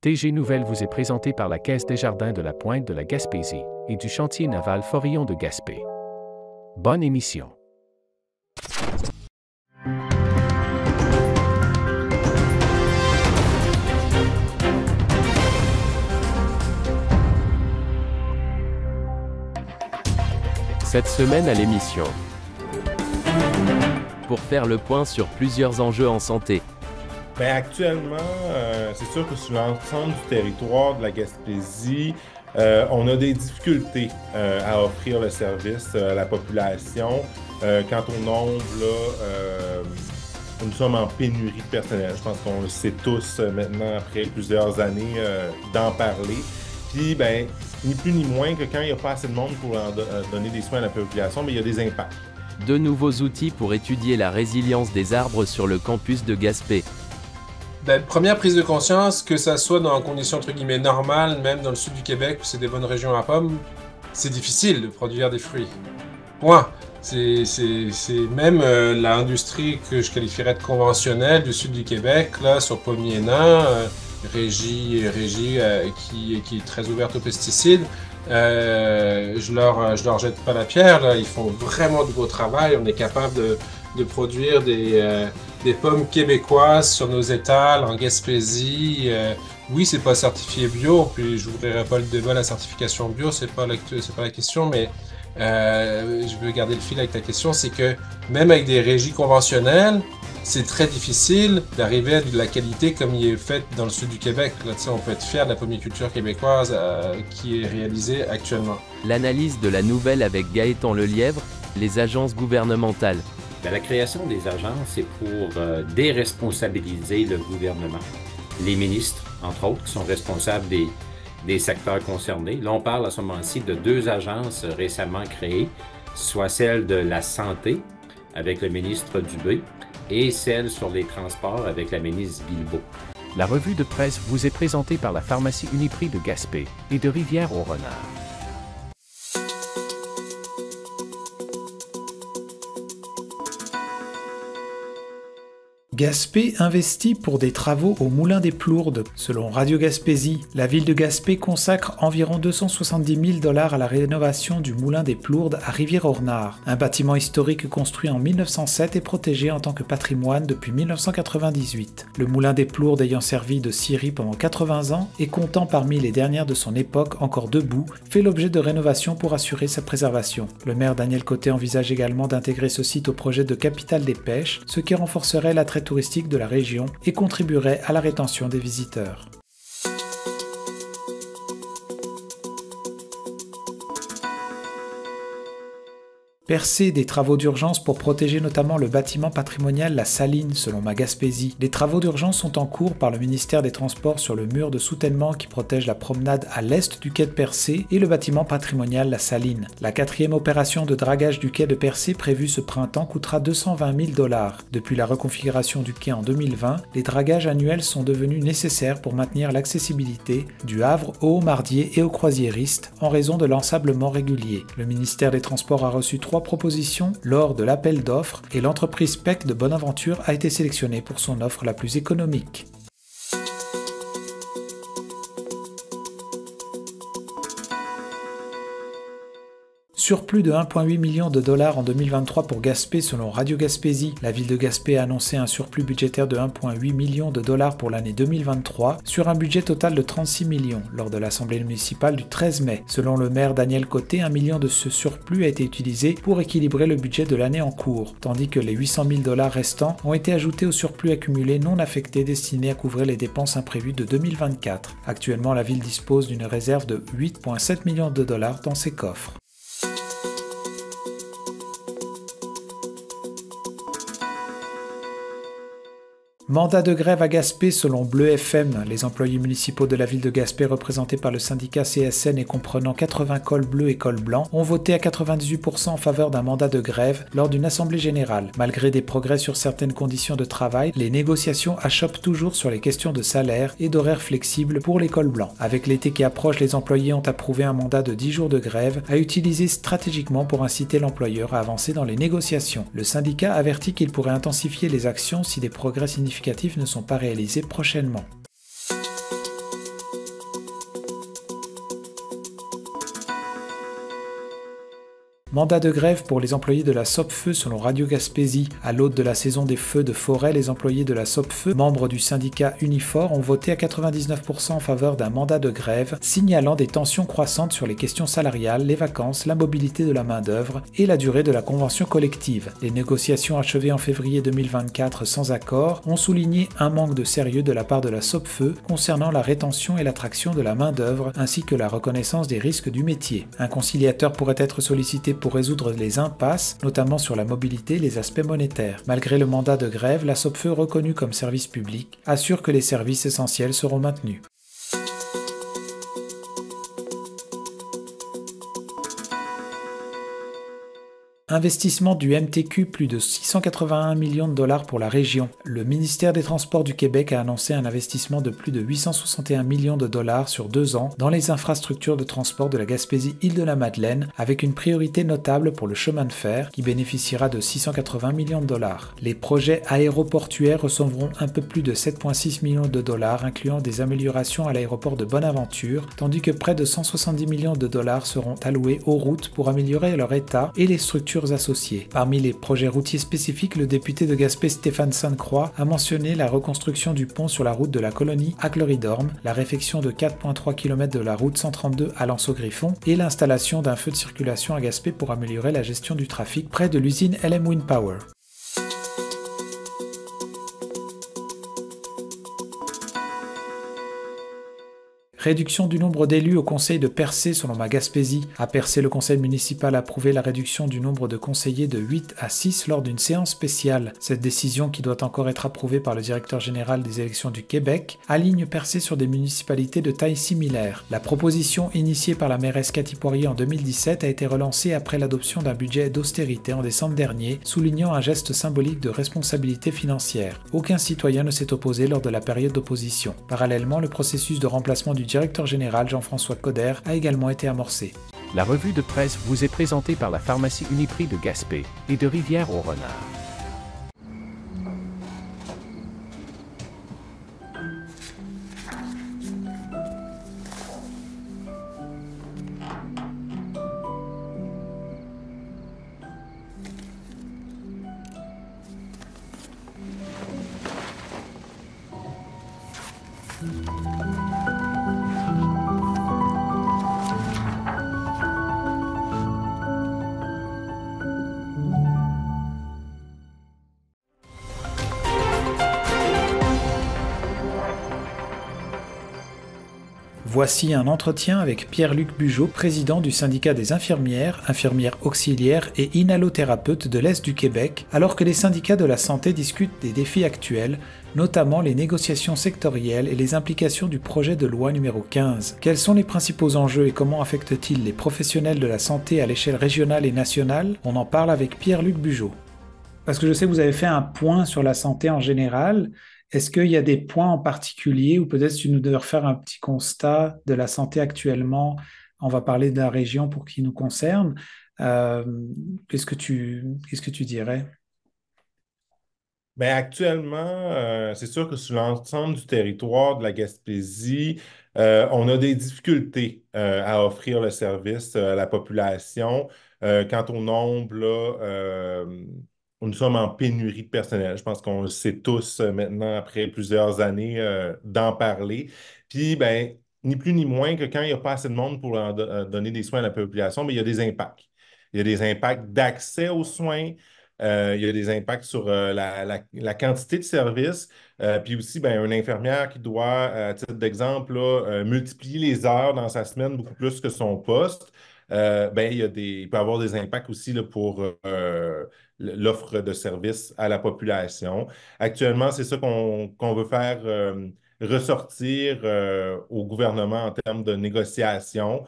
TG Nouvelles vous est présenté par la Caisse des Jardins de la Pointe de la Gaspésie et du chantier naval Forillon de Gaspé. Bonne émission. Cette semaine à l'émission. Pour faire le point sur plusieurs enjeux en santé, ben, actuellement, euh, c'est sûr que sur l'ensemble du territoire de la Gaspésie, euh, on a des difficultés euh, à offrir le service à la population. quant au nombre, nous sommes en pénurie de personnel. Je pense qu'on le sait tous maintenant, après plusieurs années, d'en parler. Puis, ben, ni plus ni moins que quand il n'y a pas assez de monde pour donner des soins à la population, mais ben, il y a des impacts. De nouveaux outils pour étudier la résilience des arbres sur le campus de Gaspé la ben, première prise de conscience, que ça soit dans des conditions entre guillemets normales, même dans le sud du Québec où c'est des bonnes régions à pommes, c'est difficile de produire des fruits. Point. C'est même euh, l'industrie que je qualifierais de conventionnelle du sud du Québec, là, sur pommier nain, euh, régie, régie euh, qui, qui, est très ouverte aux pesticides. je leur, je leur jette pas la pierre, ils font vraiment du beau travail. On est capable de, de produire des des pommes québécoises sur nos étals en Gaspésie. Euh, oui, c'est pas certifié bio, puis je n'ouvrirai pas le débat la certification bio, c'est pas la, pas la question, mais euh, je veux garder le fil avec ta question, c'est que même avec des régies conventionnelles, c'est très difficile d'arriver à de la qualité comme il est fait dans le sud du Québec. Là, on peut être fier de la pommiculture québécoise euh, qui est réalisée actuellement. L'analyse de la nouvelle avec Gaëtan Lelièvre, les agences gouvernementales. Ben, la création des agences, c'est pour euh, déresponsabiliser le gouvernement, les ministres, entre autres, qui sont responsables des, secteurs concernés. Là, on parle à ce moment-ci de deux agences récemment créées, soit celle de la santé, avec le ministre Dubé, et celle sur les transports avec la ministre Bilbao. La revue de presse vous est présentée par la pharmacie Uniprix de Gaspé et de Rivière-au-Renard. Gaspé investit pour des travaux au Moulin des Plourdes. Selon Radio Gaspésie, la ville de Gaspé consacre environ 270 000 dollars à la rénovation du Moulin des Plourdes à Rivière-Ornard, un bâtiment historique construit en 1907 et protégé en tant que patrimoine depuis 1998. Le Moulin des Plourdes ayant servi de scierie pendant 80 ans et comptant parmi les dernières de son époque encore debout, fait l'objet de rénovations pour assurer sa préservation. Le maire Daniel Côté envisage également d'intégrer ce site au projet de capitale des pêches, ce qui renforcerait la traite touristique de la région et contribuerait à la rétention des visiteurs. Percé des travaux d'urgence pour protéger notamment le bâtiment patrimonial La Saline, selon Magaspésie. Les travaux d'urgence sont en cours par le ministère des Transports sur le mur de soutènement qui protège la promenade à l'est du quai de Percé et le bâtiment patrimonial La Saline. La quatrième opération de dragage du quai de Percé prévue ce printemps coûtera 220 000 dollars. Depuis la reconfiguration du quai en 2020, les dragages annuels sont devenus nécessaires pour maintenir l'accessibilité du Havre aux mardier et aux croisiéristes en raison de l'ensablement régulier. Le ministère des Transports a reçu trois propositions lors de l'appel d'offres et l'entreprise PEC de Bonaventure a été sélectionnée pour son offre la plus économique. Surplus de 1,8 million de dollars en 2023 pour Gaspé selon Radio Gaspésie. La ville de Gaspé a annoncé un surplus budgétaire de 1,8 million de dollars pour l'année 2023 sur un budget total de 36 millions lors de l'Assemblée municipale du 13 mai. Selon le maire Daniel Côté, 1 million de ce surplus a été utilisé pour équilibrer le budget de l'année en cours, tandis que les 800 000 dollars restants ont été ajoutés au surplus accumulé non affecté destiné à couvrir les dépenses imprévues de 2024. Actuellement, la ville dispose d'une réserve de 8,7 millions de dollars dans ses coffres. Mandat de grève à Gaspé selon Bleu FM. Les employés municipaux de la ville de Gaspé, représentés par le syndicat CSN et comprenant 80 cols bleus et cols blancs, ont voté à 98% en faveur d'un mandat de grève lors d'une assemblée générale. Malgré des progrès sur certaines conditions de travail, les négociations achoppent toujours sur les questions de salaire et d'horaires flexibles pour les cols blancs. Avec l'été qui approche, les employés ont approuvé un mandat de 10 jours de grève à utiliser stratégiquement pour inciter l'employeur à avancer dans les négociations. Le syndicat avertit qu'il pourrait intensifier les actions si des progrès significatifs ne sont pas réalisés prochainement. Mandat de grève pour les employés de la SOPFEU selon Radio Gaspésie. À l'aude de la saison des feux de forêt, les employés de la SOPFEU, membres du syndicat Unifor, ont voté à 99% en faveur d'un mandat de grève, signalant des tensions croissantes sur les questions salariales, les vacances, la mobilité de la main-d'œuvre et la durée de la convention collective. Les négociations achevées en février 2024 sans accord ont souligné un manque de sérieux de la part de la SOPFEU concernant la rétention et l'attraction de la main-d'œuvre ainsi que la reconnaissance des risques du métier. Un conciliateur pourrait être sollicité pour résoudre les impasses, notamment sur la mobilité et les aspects monétaires. Malgré le mandat de grève, la SOPFEU, reconnue comme service public, assure que les services essentiels seront maintenus. Investissement du MTQ, plus de 681 millions de dollars pour la région. Le ministère des Transports du Québec a annoncé un investissement de plus de 861 millions de dollars sur deux ans dans les infrastructures de transport de la Gaspésie-Île de la Madeleine, avec une priorité notable pour le chemin de fer, qui bénéficiera de 680 millions de dollars. Les projets aéroportuaires recevront un peu plus de 7,6 millions de dollars, incluant des améliorations à l'aéroport de Bonaventure, tandis que près de 170 millions de dollars seront alloués aux routes pour améliorer leur état et les structures associés. Parmi les projets routiers spécifiques, le député de Gaspé Stéphane Sainte-Croix a mentionné la reconstruction du pont sur la route de la colonie à Cloridorme, la réfection de 4,3 km de la route 132 à aux griffon et l'installation d'un feu de circulation à Gaspé pour améliorer la gestion du trafic près de l'usine LM Wind Power. Réduction du nombre d'élus au conseil de Percé selon ma A Percé, le conseil municipal a approuvé la réduction du nombre de conseillers de 8 à 6 lors d'une séance spéciale. Cette décision, qui doit encore être approuvée par le directeur général des élections du Québec, aligne Percé sur des municipalités de taille similaire. La proposition initiée par la mairesse Cathy en 2017 a été relancée après l'adoption d'un budget d'austérité en décembre dernier, soulignant un geste symbolique de responsabilité financière. Aucun citoyen ne s'est opposé lors de la période d'opposition. Parallèlement, le processus de remplacement du directeur général Jean-François Coder a également été amorcé. La revue de presse vous est présentée par la pharmacie Uniprix de Gaspé et de Rivière au Renard. Voici un entretien avec Pierre-Luc Bugeaud, président du syndicat des infirmières, infirmières auxiliaires et inhalothérapeutes de l'Est du Québec, alors que les syndicats de la santé discutent des défis actuels, notamment les négociations sectorielles et les implications du projet de loi numéro 15. Quels sont les principaux enjeux et comment affectent-ils les professionnels de la santé à l'échelle régionale et nationale On en parle avec Pierre-Luc Bugeaud. Parce que je sais que vous avez fait un point sur la santé en général, est-ce qu'il y a des points en particulier ou peut-être tu nous devrais faire un petit constat de la santé actuellement On va parler de la région pour qui nous concerne. Euh, qu'est-ce, que tu, ce que tu dirais ben, actuellement, euh, c'est sûr que sur l'ensemble du territoire de la Gaspésie, euh, on a des difficultés à offrir le service à la population. quant au nombre là, nous sommes en pénurie de personnel. Je pense qu'on le sait tous euh, maintenant, après plusieurs années, euh, d'en parler. Puis, ben, ni plus ni moins que quand il n'y a pas assez de monde pour euh, donner des soins à la population, mais ben, il y a des impacts. Il y a des impacts d'accès aux soins, il y a des impacts sur la, quantité de services. puis aussi, ben, une infirmière qui doit, à titre d'exemple, multiplier les heures dans sa semaine beaucoup plus que son poste. Euh, ben, il, y a des, peut avoir des impacts aussi pour euh, l'offre de services à la population. Actuellement, c'est ça qu'on veut faire euh, ressortir au gouvernement en termes de négociations.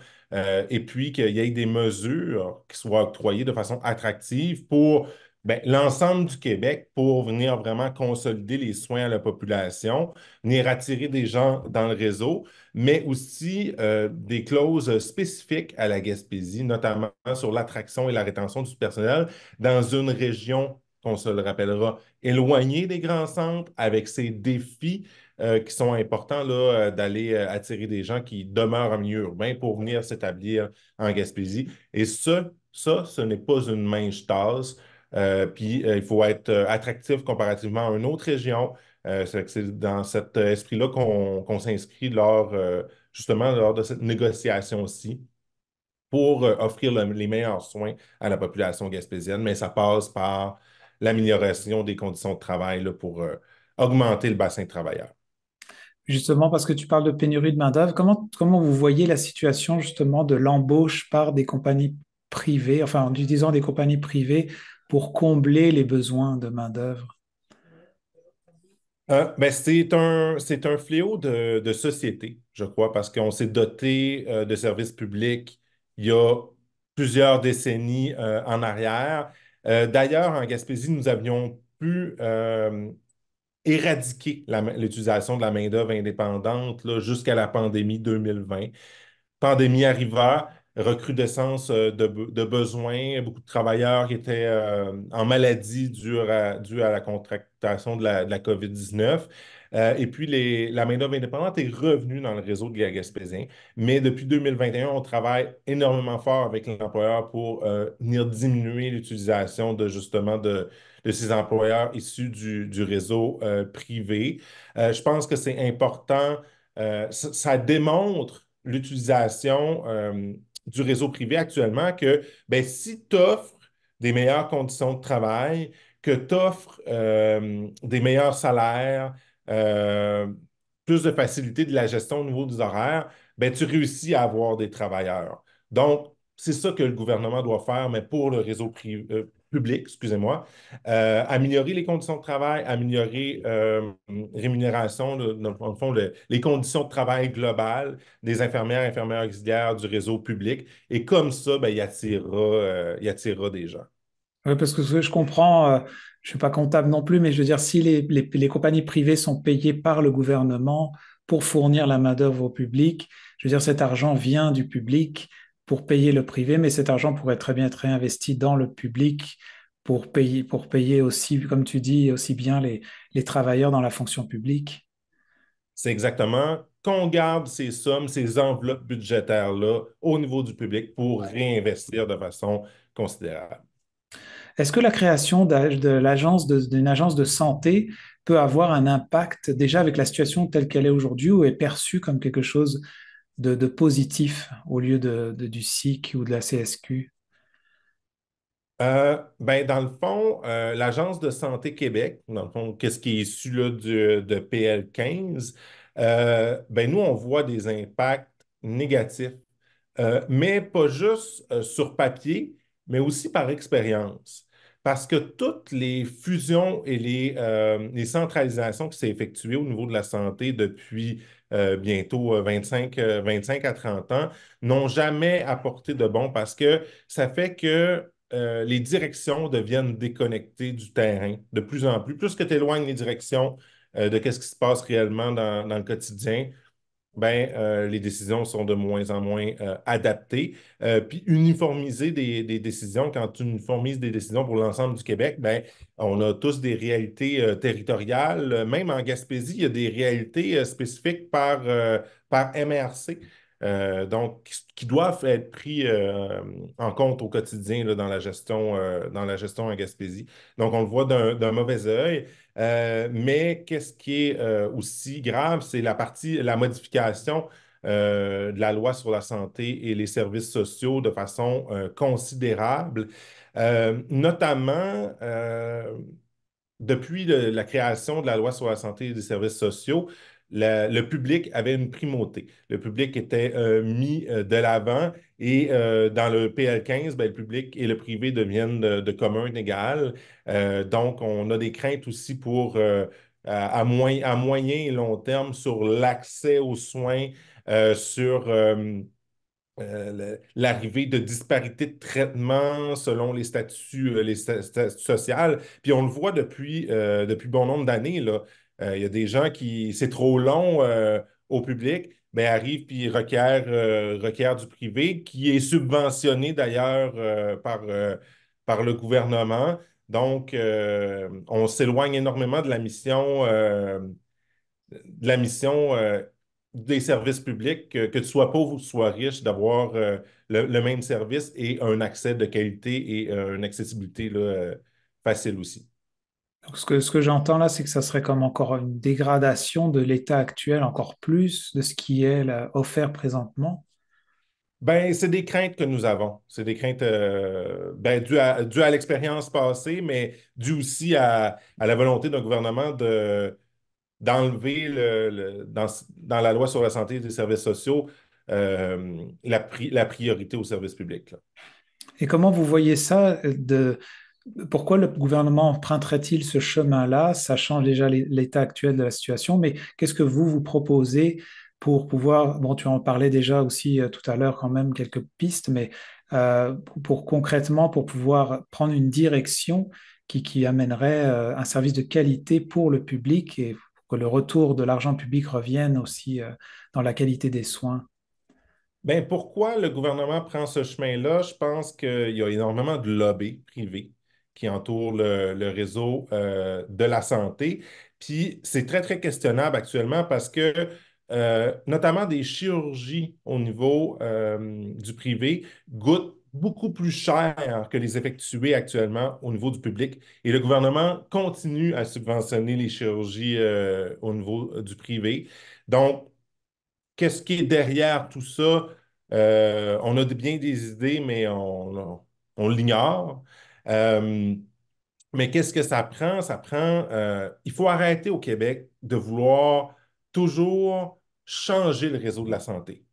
et puis qu'il y ait des mesures qui soient octroyées de façon attractive pour ben, l'ensemble du Québec pour venir vraiment consolider les soins à la population, venir attirer des gens dans le réseau, mais aussi euh, des clauses spécifiques à la Gaspésie, notamment sur l'attraction et la rétention du personnel dans une région qu'on se le rappellera, éloignée des grands centres, avec ces défis euh, qui sont importants là, euh, d'aller attirer des gens qui demeurent en milieu urbain pour venir s'établir en Gaspésie. Et ce, ça, ce n'est pas une mince tasse. Euh, puis euh, il faut être euh, attractif comparativement à une autre région. c'est dans cet esprit-là qu'on s'inscrit lors, justement, lors de cette négociation-ci pour offrir les meilleurs soins à la population gaspésienne, mais ça passe par l'amélioration des conditions de travail pour augmenter le bassin de travailleurs. Justement, parce que tu parles de pénurie de main-d'œuvre, comment, comment vous voyez la situation justement de l'embauche par des compagnies privées, enfin en disant des compagnies privées pour combler les besoins de main-d'œuvre? Euh, ben, c'est un, un fléau de, société, je crois, parce qu'on s'est doté euh, de services publics il y a plusieurs décennies euh, en arrière. d'ailleurs, en Gaspésie, nous avions pu éradiquer l'utilisation de la main-d'œuvre indépendante jusqu'à la pandémie 2020. Pandémie arriva, recrudescence euh, de, besoins, beaucoup de travailleurs qui étaient euh, en maladie dû à, la contractation de la, la COVID-19. Euh, et puis, les, la main doeuvre indépendante est revenue dans le réseau de Gaspésien. Mais depuis 2021, on travaille énormément fort avec les employeurs pour venir diminuer l'utilisation de justement de, de ces employeurs issus du, réseau privé. je pense que c'est important. ça démontre l'utilisation du réseau privé actuellement que ben, si tu offres des meilleures conditions de travail, que tu offres euh, des meilleurs salaires, euh, plus de facilité de la gestion au niveau des horaires, ben, tu réussis à avoir des travailleurs. Donc, c'est ça que le gouvernement doit faire, mais pour le réseau privé, euh, public, excusez-moi, euh, améliorer les conditions de travail, améliorer euh, rémunération, en fond, les conditions de travail globales des infirmières, infirmières auxiliaires du réseau public. Et comme ça, ben, il, attirera, euh, il attirera des gens. Oui, parce que je comprends, euh, je ne suis pas comptable non plus, mais je veux dire, si les, les, les compagnies privées sont payées par le gouvernement pour fournir la main-d'œuvre au public, je veux dire, cet argent vient du public pour payer le privé, mais cet argent pourrait très bien être réinvesti dans le public pour payer, pour payer aussi, comme tu dis, aussi bien les, les travailleurs dans la fonction publique. C'est exactement qu'on garde ces sommes, ces enveloppes budgétaires-là au niveau du public pour réinvestir de façon considérable. Est-ce que la création d'une agence, agence de santé peut avoir un impact déjà avec la situation telle qu'elle est aujourd'hui ou est perçue comme quelque chose de, positif au lieu de, du SIC ou de la CSQ? Euh, ben, dans le fond, euh, l'Agence de santé Québec, dans le fond, qu'est-ce qui est issu là, du, de PL15, euh, ben, nous, on voit des impacts négatifs, mais pas juste sur papier, mais aussi par expérience. Parce que toutes les fusions et les, les centralisations qui s'est effectuées au niveau de la santé depuis euh, bientôt 25, euh, 25 euh, à 30 ans, n'ont jamais apporté de bon parce que ça fait que les directions deviennent déconnectées du terrain de plus en plus. Plus que tu éloignes les directions de ce qui se passe réellement dans le quotidien, ben, euh, les décisions sont de moins en moins euh, adaptées. Euh, puis uniformiser des, décisions, quand tu uniformises des décisions pour l'ensemble du Québec, ben, on a tous des réalités territoriales. Même en Gaspésie, il y a des réalités spécifiques par, par MRC. donc, qui, doivent être pris en compte au quotidien dans, la gestion, dans la gestion en Gaspésie. Donc, on le voit d'un mauvais œil. Euh, mais qu'est-ce qui est euh, aussi grave, c'est la partie, la modification euh, de la loi sur la santé et les services sociaux de façon considérable, notamment depuis la création de la loi sur la santé et les services sociaux, le public avait une primauté. Le public était euh, mis euh, de l'avant et euh, dans le PL15, ben, le public et le privé deviennent de, communs commun égal. donc, on a des craintes aussi pour, à, moyen, et long terme, sur l'accès aux soins, sur... l'arrivée de disparités de traitement selon les statuts, les sociaux. Puis on le voit depuis, depuis bon nombre d'années. Il euh, y a des gens qui, c'est trop long euh, au public, mais arrivent puis euh, requièrent, du privé, qui est subventionné d'ailleurs par, par le gouvernement. Donc, on s'éloigne énormément de la mission, la mission des services publics, que, que, tu sois pauvre ou sois riche, d'avoir le, même service et un accès de qualité et une accessibilité là, facile aussi ce que, j'entends là, c'est que ça serait comme encore une dégradation de l'état actuel, encore plus de ce qui est offert présentement. Ben, c'est des craintes que nous avons. C'est des craintes euh, ben, dues à, l'expérience passée, mais dues aussi à, la volonté d'un gouvernement d'enlever dans, la loi sur la santé et les services sociaux euh, la, priorité aux services publics. Et comment vous voyez ça euh, de, pourquoi le gouvernement emprunterait-il ce chemin-là, sachant déjà l'état actuel de la situation, mais qu'est-ce que vous vous proposez pour pouvoir, bon, tu en parlais déjà aussi euh, tout à l'heure quand même quelques pistes, mais euh, pour concrètement, pour pouvoir prendre une direction qui, amènerait euh, un service de qualité pour le public et que le retour de l'argent public revienne aussi dans la qualité des soins? Bien, pourquoi le gouvernement prend ce chemin-là? Je pense qu'il y a énormément de lobby privé qui entoure le, réseau euh, de la santé. Puis c'est très, très questionnable actuellement parce que euh, notamment des chirurgies au niveau euh, du privé goûtent beaucoup plus cher que les effectuées actuellement au niveau du public. Et le gouvernement continue à subventionner les chirurgies au niveau du privé. Donc, qu'est-ce qui est derrière tout ça? on a bien des idées, mais on, on l'ignore. Euh, mais qu'est-ce que ça prend? Ça prend. Euh, il faut arrêter au Québec de vouloir toujours changer le réseau de la santé.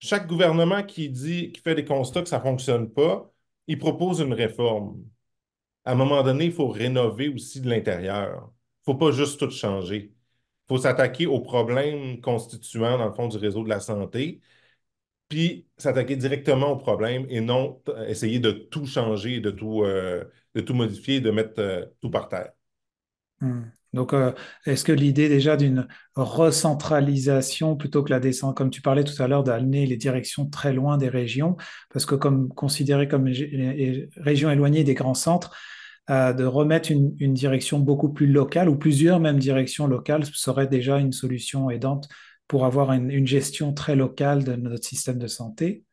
Chaque gouvernement qui dit, qui fait des constats que ça ne fonctionne pas, il propose une réforme. À un moment donné, il faut rénover aussi de l'intérieur. Il ne faut pas juste tout changer. Il faut s'attaquer aux problèmes constituants, dans le fond, du réseau de la santé, puis s'attaquer directement au problème et non euh, essayer de tout changer, de tout, euh, de tout modifier, de mettre euh, tout par terre. Hmm. Donc, est-ce que l'idée déjà d'une recentralisation plutôt que la descente, comme tu parlais tout à l'heure, d'amener les directions très loin des régions, parce que comme considéré comme régions éloignées des grands centres, de remettre une, une, direction beaucoup plus locale ou plusieurs mêmes directions locales serait déjà une solution aidante pour avoir une, gestion très locale de notre système de santé?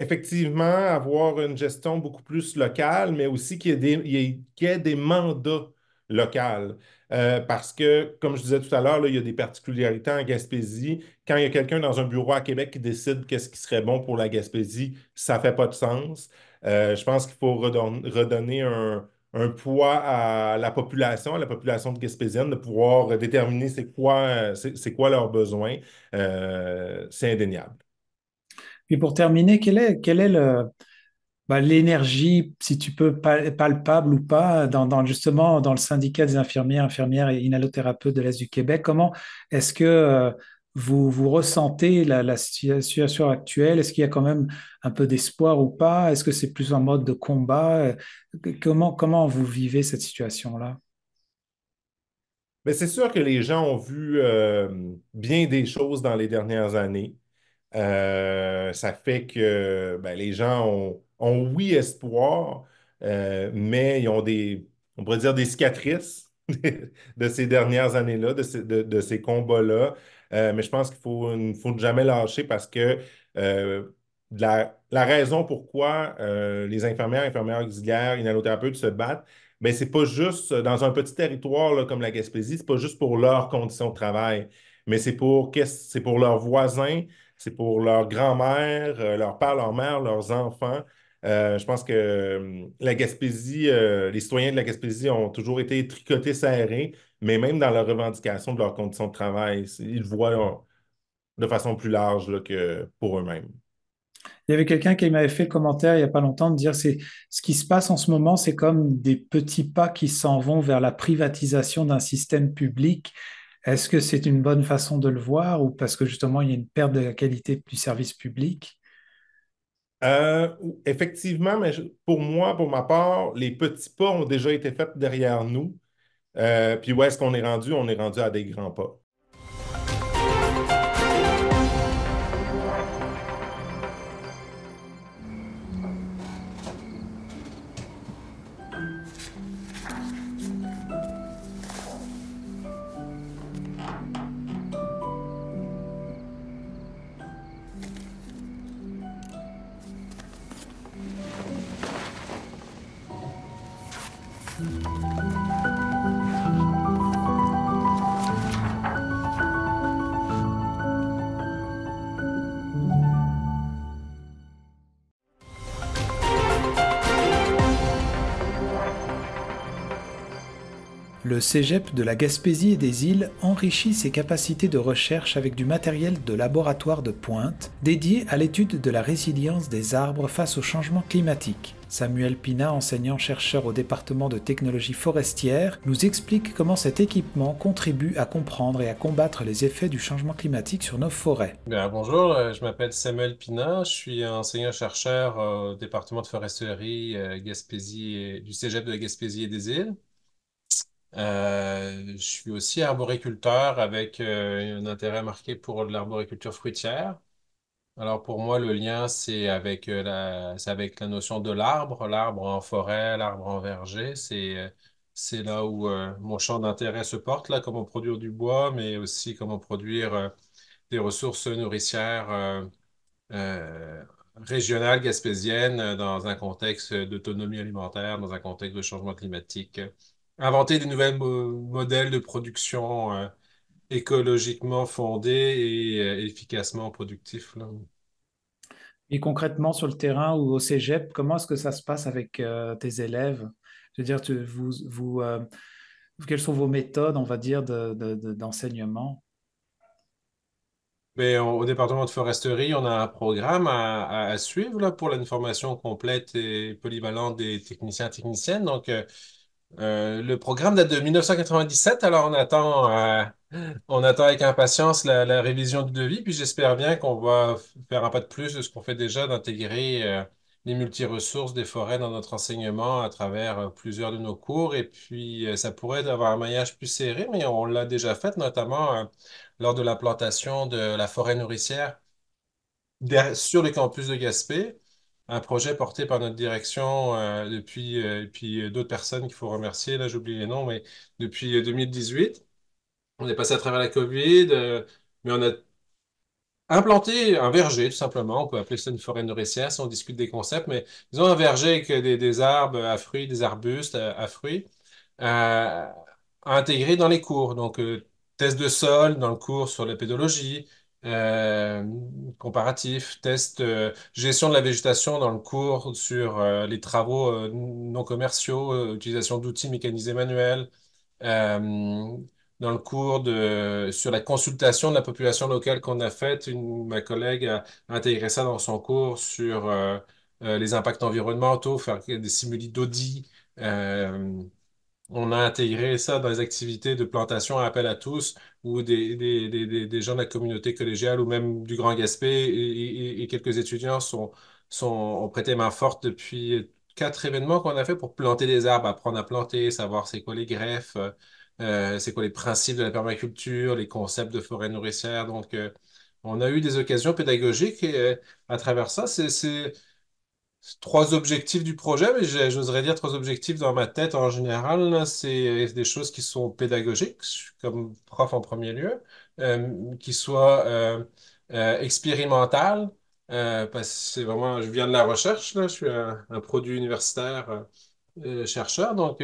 Effectivement, avoir une gestion beaucoup plus locale, mais aussi qu'il y ait des, mandats locaux. Euh, parce que, comme je disais tout à l'heure, il y a des particularités en Gaspésie. Quand il y a quelqu'un dans un bureau à Québec qui décide qu'est-ce qui serait bon pour la Gaspésie, ça ne fait pas de sens. Euh, je pense qu'il faut redonner un, un poids à la population, à la population de Gaspésienne, de pouvoir déterminer c'est quoi, c'est, quoi leurs besoins, euh, c'est indéniable. Puis pour terminer, quelle est, quelle est le, ben, l'énergie, si tu peux, palpable ou pas, dans, dans, justement dans le syndicat des infirmières, infirmières et inhalothérapeutes de l'Est du Québec? Comment est-ce que euh, vous, ressentez la, situation actuelle Est-ce qu'il y a quand même un peu d'espoir ou pas Est-ce que c'est plus en mode de combat comment, comment vous vivez cette situation-là ben, c'est sûr que les gens ont vu euh, bien des choses dans les dernières années. Euh, ça fait que ben, les gens ont, oui espoir, euh, mais ils ont des, on pourrait dire, des cicatrices de ces dernières années-là, de ces combats-là. Euh, mais je pense qu'il ne faut jamais lâcher parce que euh, la, raison pourquoi euh, les infirmières, infirmières auxiliaires, inhalothérapeutes se battent, mais ben, c'est pas juste dans un petit territoire comme la Gaspésie, c'est pas juste pour leurs conditions de travail, mais c'est pour, c'est pour leurs voisins, c'est pour leur grand-mère, leur père, leur mère, leurs enfants. je pense que hum, la Gaspésie, les citoyens de la Gaspésie ont toujours été tricotés serrés, mais même dans la revendication de leurs conditions de travail, ils voient euh, de façon plus large que pour eux-mêmes. Il y avait quelqu'un qui m'avait fait le commentaire il n'y a pas longtemps de dire c'est ce qui se passe en ce moment, c'est comme des petits pas qui s'en vont vers la privatisation d'un système public. Est-ce que c'est une bonne façon de le voir ou parce que justement il y a une perte de la qualité du service public euh, Effectivement, mais pour moi, pour ma part, les petits pas ont déjà été faits derrière nous. Euh, puis où est-ce qu'on est rendu? On est rendu à des grands pas. le cégep de la Gaspésie et des îles enrichit ses capacités de recherche avec du matériel de laboratoire de pointe dédié à l'étude de la résilience des arbres face au changement climatique. Samuel Pina, enseignant-chercheur au département de technologie forestière, nous explique comment cet équipement contribue à comprendre et à combattre les effets du changement climatique sur nos forêts. Ben, bonjour, euh, je m'appelle Samuel Pina, je suis enseignant-chercheur euh, au département de foresterie euh, Gaspésie du Cégep de la Gaspésie et des Îles. Euh, je suis aussi arboriculteur avec euh, un intérêt marqué pour l'arboriculture fruitière. Alors pour moi, le lien, c'est avec euh, la, avec la notion de l'arbre, l'arbre en forêt, l'arbre en verger. C'est c'est là où mon champ d'intérêt se porte, là, comment produire du bois, mais aussi comment produire des ressources nourricières régionales, gaspésiennes, dans un contexte d'autonomie alimentaire, dans un contexte de changement climatique inventer des nouveaux modèles de production euh, écologiquement fondés et euh, efficacement productifs. Et concrètement, sur le terrain ou au cégep, comment est-ce que ça se passe avec euh, tes élèves Je veux dire, vous, quelles sont vos méthodes, on va dire, d'enseignement de, ben, Au département de foresterie, on a un programme à, suivre pour la formation complète et polyvalente des techniciens et techniciennes. Donc, euh, le programme date de 1997, alors on attend, euh, on attend avec impatience la, révision du devis, puis j'espère bien qu'on va faire un pas de plus de ce qu'on fait déjà, d'intégrer euh, les multiresources des forêts dans notre enseignement à travers plusieurs de nos cours, et puis ça pourrait avoir un maillage plus serré, mais on l'a déjà fait, notamment lors de la plantation de la forêt nourricière sur les campus de Gaspé un projet porté par notre direction euh, depuis, euh, et puis euh, d'autres personnes qu'il faut remercier, là j'oublie les noms, mais depuis 2018. On est passé à travers la COVID, mais on a implanté un verger, tout simplement. On peut appeler ça une forêt nourricière si on discute des concepts, mais disons un verger avec des, arbres à fruits, des arbustes à, fruits, à intégrer dans les cours. Donc, test de sol dans le cours sur la pédologie, comparatifs, euh, comparatif, test, euh, gestion de la végétation dans le cours sur euh, les travaux non commerciaux, utilisation d'outils mécanisés manuels, dans le cours de, sur la consultation de la population locale qu'on a faite, une, ma collègue a intégré ça dans son cours sur les impacts environnementaux, faire des simulis d'audit on a intégré ça dans les activités de plantation à appel à tous ou des, des, gens de la communauté collégiale ou même du Grand Gaspé et, quelques étudiants sont, sont, ont prêté main forte depuis quatre événements qu'on a fait pour planter des arbres, apprendre à planter, savoir c'est quoi les greffes, euh, c'est quoi les principes de la permaculture, les concepts de forêt nourricière. Donc, euh, on a eu des occasions pédagogiques et, euh, à travers ça. C'est trois objectifs du projet, mais j'oserais dire trois objectifs dans ma tête en général. C'est euh, des choses qui sont pédagogiques, comme prof en premier lieu, euh, qui soient euh, euh expérimentales, parce que c'est vraiment, je viens de la recherche, là, je suis un, produit universitaire chercheur, donc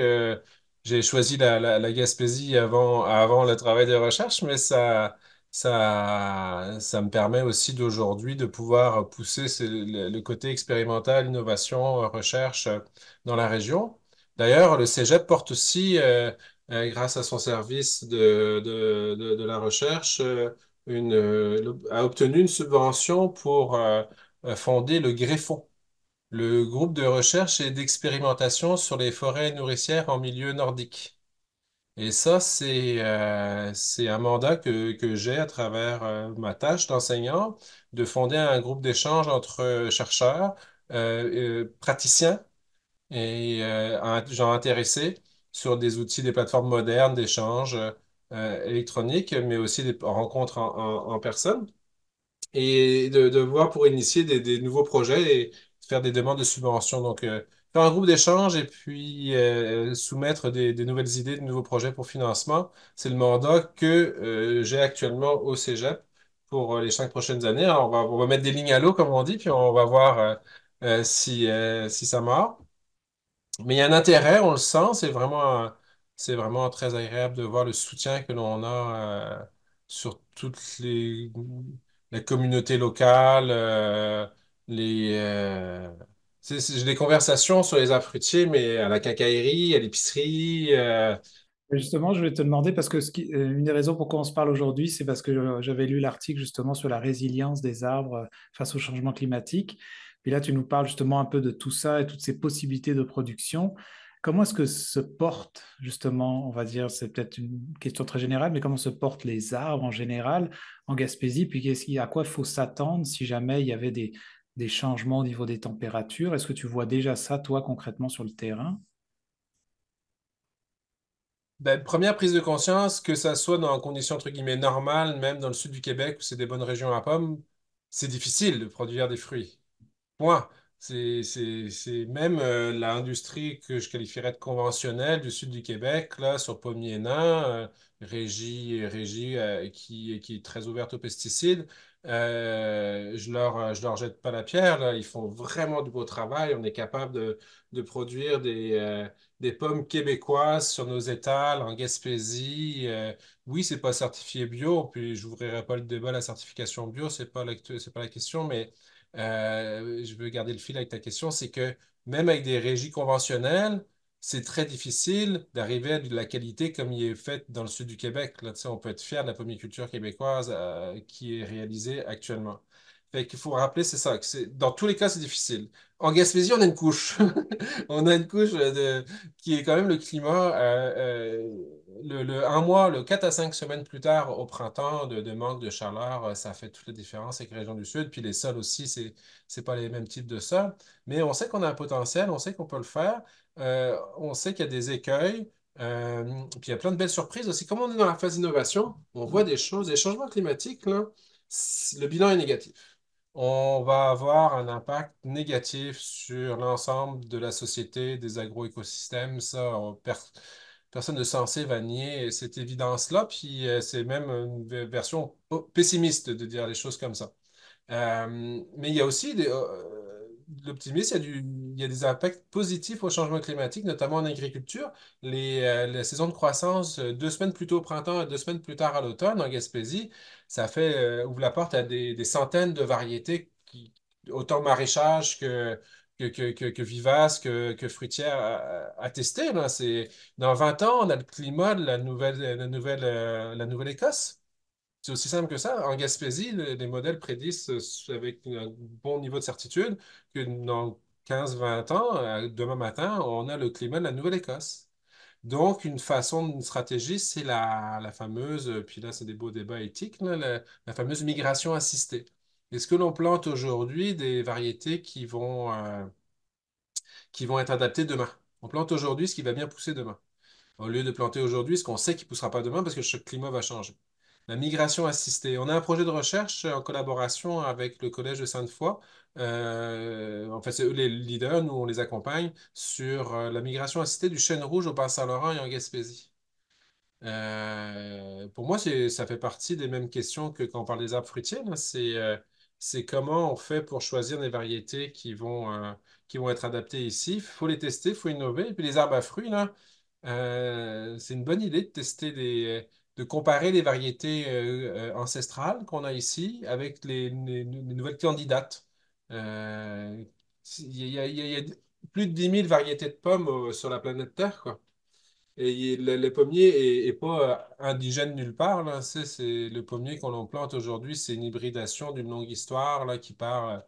j'ai choisi la, la, la, Gaspésie avant, avant le travail de recherche, mais ça ça, ça me permet aussi d'aujourd'hui de pouvoir pousser le, côté expérimental, innovation, euh, recherche euh, dans la région. D'ailleurs, le Cégep porte aussi, euh, grâce à son service de, de, de, la recherche, une, a obtenu une subvention pour fonder le Greffon, le groupe de recherche et d'expérimentation sur les forêts nourricières en milieu nordique. Et ça, euh, c'est un mandat que, j'ai à travers euh, ma tâche d'enseignant, de fonder un groupe d'échange entre euh, chercheurs, praticiens et gens intéressés sur des outils, des plateformes modernes d'échange électronique, mais aussi des rencontres en, personne, et de, voir pour initier des, nouveaux projets et faire des demandes de subventions faire un groupe d'échange et puis euh, soumettre des, nouvelles idées, de nouveaux projets pour financement. C'est le mandat que euh, j'ai actuellement au Cégep pour euh, les cinq prochaines années. on, va, mettre des lignes à l'eau, comme on dit, puis on va voir si, ça marche Mais il y a un intérêt, on le sent, c'est vraiment, c'est vraiment très agréable de voir le soutien que l'on a sur toutes les la communauté locale, les j'ai des conversations sur les fruitiers, mais à la quincaillerie, à l'épicerie. Euh. Justement, je vais te demander, parce que euh, une des raisons pourquoi on se parle aujourd'hui, c'est parce que euh, j'avais lu l'article justement sur la résilience des arbres face au changement climatique. Et là, tu nous parles justement un peu de tout ça et toutes ces possibilités de production. Comment est-ce que se portent justement, on va dire, c'est peut-être une question très générale, mais comment se portent les arbres en général en Gaspésie Puis à quoi faut s'attendre si jamais il y avait des, des changements au niveau des températures. Est-ce que tu vois déjà ça, toi, concrètement sur le terrain ben, première prise de conscience, que ça soit dans des conditions entre guillemets normales, même dans le sud du Québec où c'est des bonnes régions à pommes, c'est difficile de produire des fruits. Point. C'est même euh, l'industrie que je qualifierais de conventionnelle du sud du Québec, là, sur Pommier-Nain, euh, régie, régie euh, qui, qui est très ouverte aux pesticides. Euh, je ne euh, leur, jette pas la pierre. Ils font vraiment du beau travail. On est capable de, produire euh, des, pommes québécoises sur nos étals en Gaspésie. oui, ce n'est pas certifié bio, puis je n'ouvrirai pas le débat la certification bio, ce n'est pas, pas la question, mais je veux garder le fil avec ta question, c'est que même avec des régies conventionnelles, c'est très difficile d'arriver à de la qualité comme il est fait dans le sud du Québec. Là, on peut être fier de la pomiculture québécoise euh, qui est réalisée actuellement. Fait qu'il faut rappeler, c'est ça, que dans tous les cas, c'est difficile. En Gaspésie, on a une couche. on a une couche qui est quand même le climat, euh, euh, le, un mois, le 4 à cinq semaines plus tard au printemps, de, manque de chaleur, ça fait toute la différence avec les régions du Sud. Puis les sols aussi, c'est n'est pas les mêmes types de sols. Mais on sait qu'on a un potentiel, on sait qu'on peut le faire. Euh, on sait qu'il y a des écueils, euh, puis il y a plein de belles surprises aussi. Comme on est dans la phase d'innovation, on voit mm. des choses, des changements climatiques, le bilan est négatif. On va avoir un impact négatif sur l'ensemble de la société, des agroécosystèmes. Ça, personne de censé va nier cette évidence-là. Puis euh, c'est même une version pessimiste de dire les choses comme ça. mais il y a aussi des, l'optimisme, il, y a il y a des impacts positifs au changement climatique, notamment en agriculture. Les, euh, saisons de croissance, euh, deux semaines plus tôt au printemps et deux semaines plus tard à l'automne en Gaspésie, ça fait, euh, ouvre la porte à des, des centaines de variétés, qui, autant maraîchage que, que, que, que, vivace, que, que fruitière à, tester. Là. Dans 20 ans, on a le climat de la nouvelle nouvelle, la nouvelle Écosse. C'est aussi simple que ça. En Gaspésie, les modèles prédisent euh, avec un bon niveau de certitude que dans 15-20 ans, euh, demain matin, on a le climat de la Nouvelle-Écosse. Donc, une façon, une stratégie, c'est la, fameuse, euh, puis là, c'est des beaux débats éthiques, la, fameuse migration assistée. Est-ce que l'on plante aujourd'hui des variétés qui vont, qui vont être adaptées demain? On plante aujourd'hui ce qui va bien pousser demain, au lieu de planter aujourd'hui ce qu'on sait qui ne poussera pas demain parce que le climat va changer la migration assistée. On a un projet de recherche en collaboration avec le Collège de Sainte-Foy. Euh, en fait, c'est eux les leaders, nous on les accompagne sur euh, la migration assistée du chêne rouge au Bas-Saint-Laurent et en Gaspésie. Euh, pour moi, ça fait partie des mêmes questions que quand on parle des arbres fruitiers. Euh, c'est comment on fait pour choisir des variétés qui vont, qui vont être adaptées ici. Il faut les tester, il faut innover. Et puis les arbres à fruits, c'est une bonne idée de tester des, de comparer les variétés euh, euh, ancestrales qu'on a ici avec les, nouvelles candidates. Euh, il, y a, plus de 10 000 variétés de pommes sur la planète Terre, quoi. Et le, pommiers pommier n'est pas indigène nulle part. C'est, le pommier qu'on plante aujourd'hui, c'est une hybridation d'une longue histoire là, qui part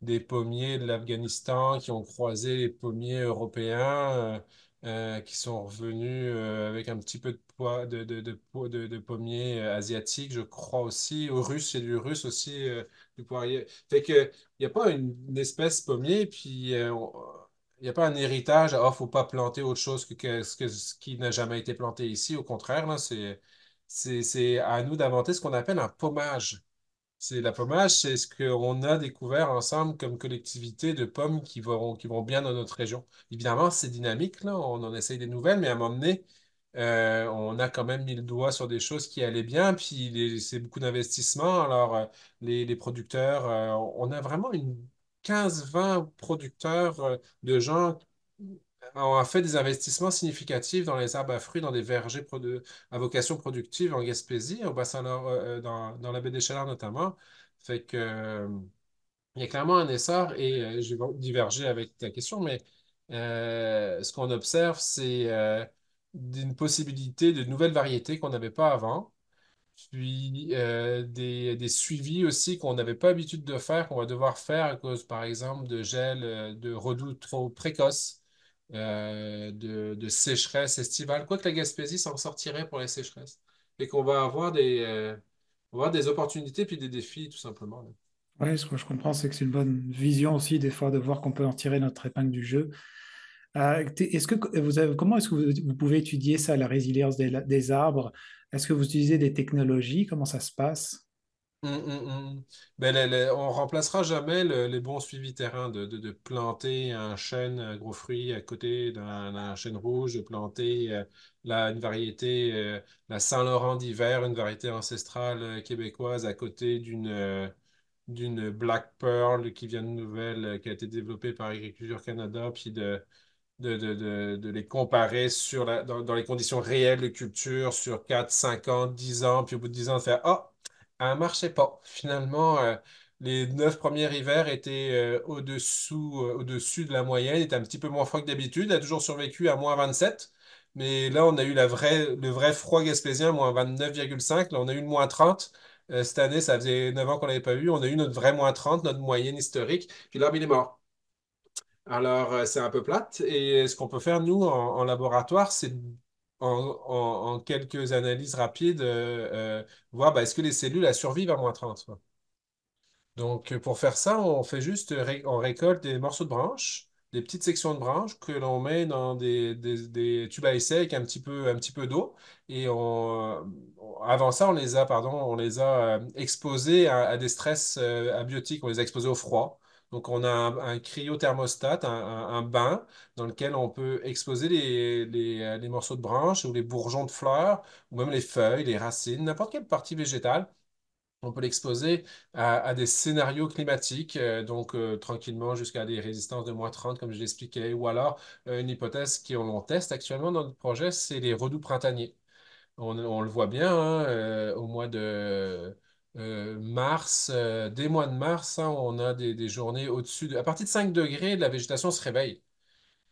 des pommiers de l'Afghanistan qui ont croisé les pommiers européens. Euh, qui sont revenus euh, avec un petit peu de poids de, de, de, pommiers euh, asiatiques, je crois aussi, aux Russes, et du russe aussi, du poirier. Fait que il n'y a pas une, espèce espèce pommier, puis il n'y a pas un héritage, ne ah, faut pas planter autre chose que, que ce qui n'a jamais été planté ici. Au contraire, c'est à nous d'inventer ce qu'on appelle un pommage c'est la pommage, c'est ce qu'on a découvert ensemble comme collectivité de pommes qui vont, qui vont bien dans notre région. Évidemment, c'est dynamique, là, on en essaye des nouvelles, mais à un moment donné, euh, on a quand même mis le doigt sur des choses qui allaient bien, puis c'est beaucoup d'investissement. Alors, euh, les, producteurs, euh, on a vraiment une 15-20 producteurs de gens on a fait des investissements significatifs dans les arbres à fruits, dans des vergers à vocation productive en Gaspésie, au bassin euh, euh, dans, la baie des Chaleurs notamment. Fait que, euh, il y a clairement un essor et je vais diverger avec ta question, mais ce qu'on observe, c'est une possibilité de nouvelles variétés qu'on n'avait pas avant puis des, suivis aussi qu'on n'avait pas habitude de faire, qu'on va devoir faire à cause, par exemple, de gel de redoux trop précoces euh, de, sécheresse estivale. Quoi que la Gaspésie s'en sortirait pour les sécheresses Et qu'on va avoir des, euh, avoir des opportunités puis des défis, tout simplement. Oui, ce que je comprends, c'est que c'est une bonne vision aussi, des fois, de voir qu'on peut en tirer notre épingle du jeu. Euh, est-ce que vous avez, comment est-ce que vous, vous, pouvez étudier ça, la résilience des, des arbres Est-ce que vous utilisez des technologies Comment ça se passe on mm, mm, mm. ben, on remplacera jamais les bons suivis terrain de, planter un chêne, gros fruit à côté d'un chêne rouge, de planter euh, la, une variété, euh, la Saint-Laurent d'hiver, une variété ancestrale euh, québécoise à côté d'une d'une Black Pearl qui vient de nouvelle, qui a été développée par Agriculture Canada, puis de, de, les comparer sur dans, les conditions réelles de culture sur 4, 5 ans, 10 ans, puis au bout de 10 ans, de faire oh ah, ne marchait pas. Finalement, euh, les neuf premiers hivers étaient euh, au-dessous euh, au -dessus de la moyenne, était un petit peu moins froid que d'habitude, a toujours survécu à moins 27. Mais là, on a eu la vraie, le vrai froid gaspésien, moins 29,5. Là, on a eu le moins 30. cette année, ça faisait 9 ans qu'on n'avait pas eu. On a eu notre vrai moins 30, notre moyenne historique. Puis là il est mort. Alors, c'est un peu plate. Et ce qu'on peut faire, nous, en, en laboratoire, c'est en, quelques analyses rapides, euh, euh, voir bah, est-ce que les cellules survivent à moins 30. Donc, euh, pour faire ça, on fait juste, on récolte des morceaux de branches, des petites sections de branches que l'on met dans des, des, tubes à essai avec un petit peu, peu d'eau. Et avant ça, on les a, pardon, on les a exposés à, à des stress abiotiques, on les a exposés au froid. Donc, on a un, cryothermostat, un, bain dans lequel on peut exposer euh, les, morceaux de branches ou les bourgeons de fleurs, ou même les feuilles, les racines, n'importe quelle partie végétale. On peut l'exposer à, des scénarios climatiques, euh, donc euh, tranquillement jusqu'à des résistances de moins 30, comme je l'expliquais, ou alors une hypothèse qui qu'on teste actuellement dans notre projet, c'est les redoux printaniers. On, le voit bien hein, au mois de euh, mars, euh, des mois de mars, hein, on a des, journées au-dessus de. À partir de 5 degrés, la végétation se réveille.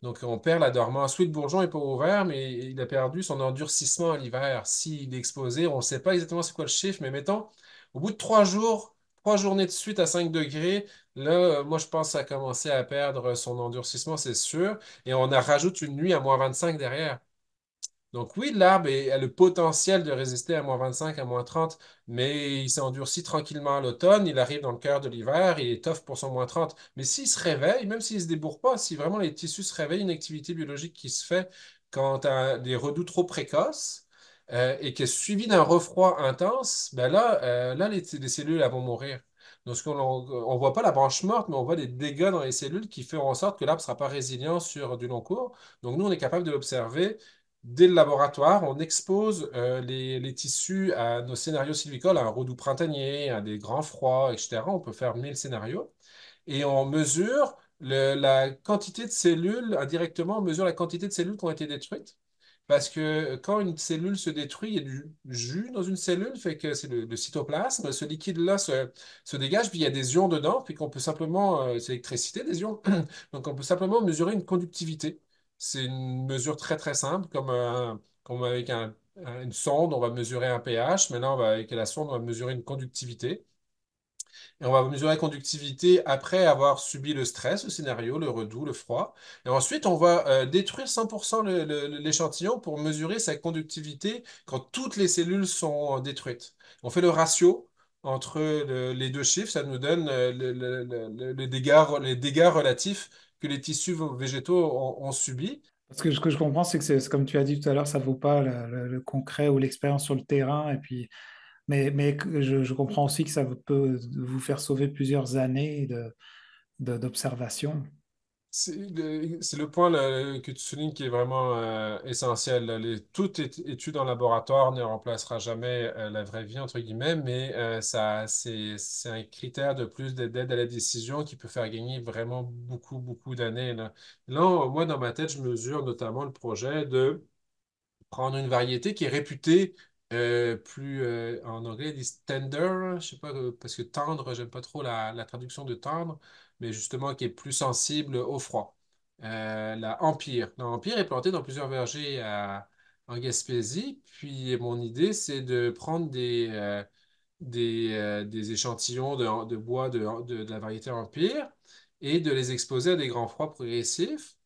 Donc, on perd la dormance. Oui, le bourgeon n'est pas ouvert, mais il a perdu son endurcissement à l'hiver. S'il est exposé, on ne sait pas exactement c'est quoi le chiffre, mais mettons, au bout de trois jours, trois journées de suite à 5 degrés, là, euh, moi, je pense à commencer a commencé à perdre son endurcissement, c'est sûr. Et on a rajoute une nuit à moins 25 derrière. Donc oui, l'arbre a le potentiel de résister à moins 25, à moins 30, mais il s'endurcit tranquillement à l'automne, il arrive dans le cœur de l'hiver, il est pour son moins 30. Mais s'il se réveille, même s'il ne se débourre pas, si vraiment les tissus se réveillent, une activité biologique qui se fait quand à des redoux trop précoces euh, et qui est suivie d'un refroid intense, ben là, euh, là les, cellules vont mourir. Donc, on ne voit pas la branche morte, mais on voit des dégâts dans les cellules qui feront en sorte que l'arbre ne sera pas résilient sur du long cours. Donc, nous, on est capable de l'observer dès le laboratoire, on expose euh, les, tissus à nos scénarios sylvicoles, à un redoux printanier, à des grands froids, etc. On peut faire mille scénarios. Et on mesure la quantité de cellules, indirectement, on mesure la quantité de cellules qui ont été détruites. Parce que quand une cellule se détruit, il y a du jus dans une cellule, fait que c'est le, cytoplasme. Ce liquide-là se, dégage, puis il y a des ions dedans, puis qu'on peut simplement, euh, c'est l'électricité des ions, donc on peut simplement mesurer une conductivité. C'est une mesure très, très simple, comme, euh, avec une sonde, on va mesurer un pH. Maintenant, on va, avec la sonde, on va mesurer une conductivité. Et on va mesurer la conductivité après avoir subi le stress, le scénario, le redoux, le froid. Et ensuite, on va euh, détruire 100% l'échantillon pour mesurer sa conductivité quand toutes les cellules sont euh, détruites. On fait le ratio entre les deux chiffres, ça nous donne les dégâts relatifs que les tissus végétaux ont, subi. Parce que ce que je comprends, c'est que c'est comme tu as dit tout à l'heure, ça ne vaut pas le, concret ou l'expérience sur le terrain. Et puis, mais, je, comprends aussi que ça peut vous faire sauver plusieurs années d'observation. De, c'est le, point que tu soulignes qui est vraiment euh, essentiel. toute étude en laboratoire ne remplacera jamais euh, la vraie vie, entre guillemets, mais euh, c'est, un critère de plus d'aide à la décision qui peut faire gagner vraiment beaucoup, beaucoup d'années. Là. moi, dans ma tête, je mesure notamment le projet de prendre une variété qui est réputée plus en anglais, tendre. tender, je sais pas, parce que tendre, j'aime pas trop la traduction de tendre, mais justement qui est plus sensible au froid. Euh, la Empire. La Empire est plantée dans plusieurs vergers en Gaspésie. Puis mon idée, c'est de prendre des, euh, euh, échantillons de, bois de, la variété Empire et de les exposer à des grands froids progressifs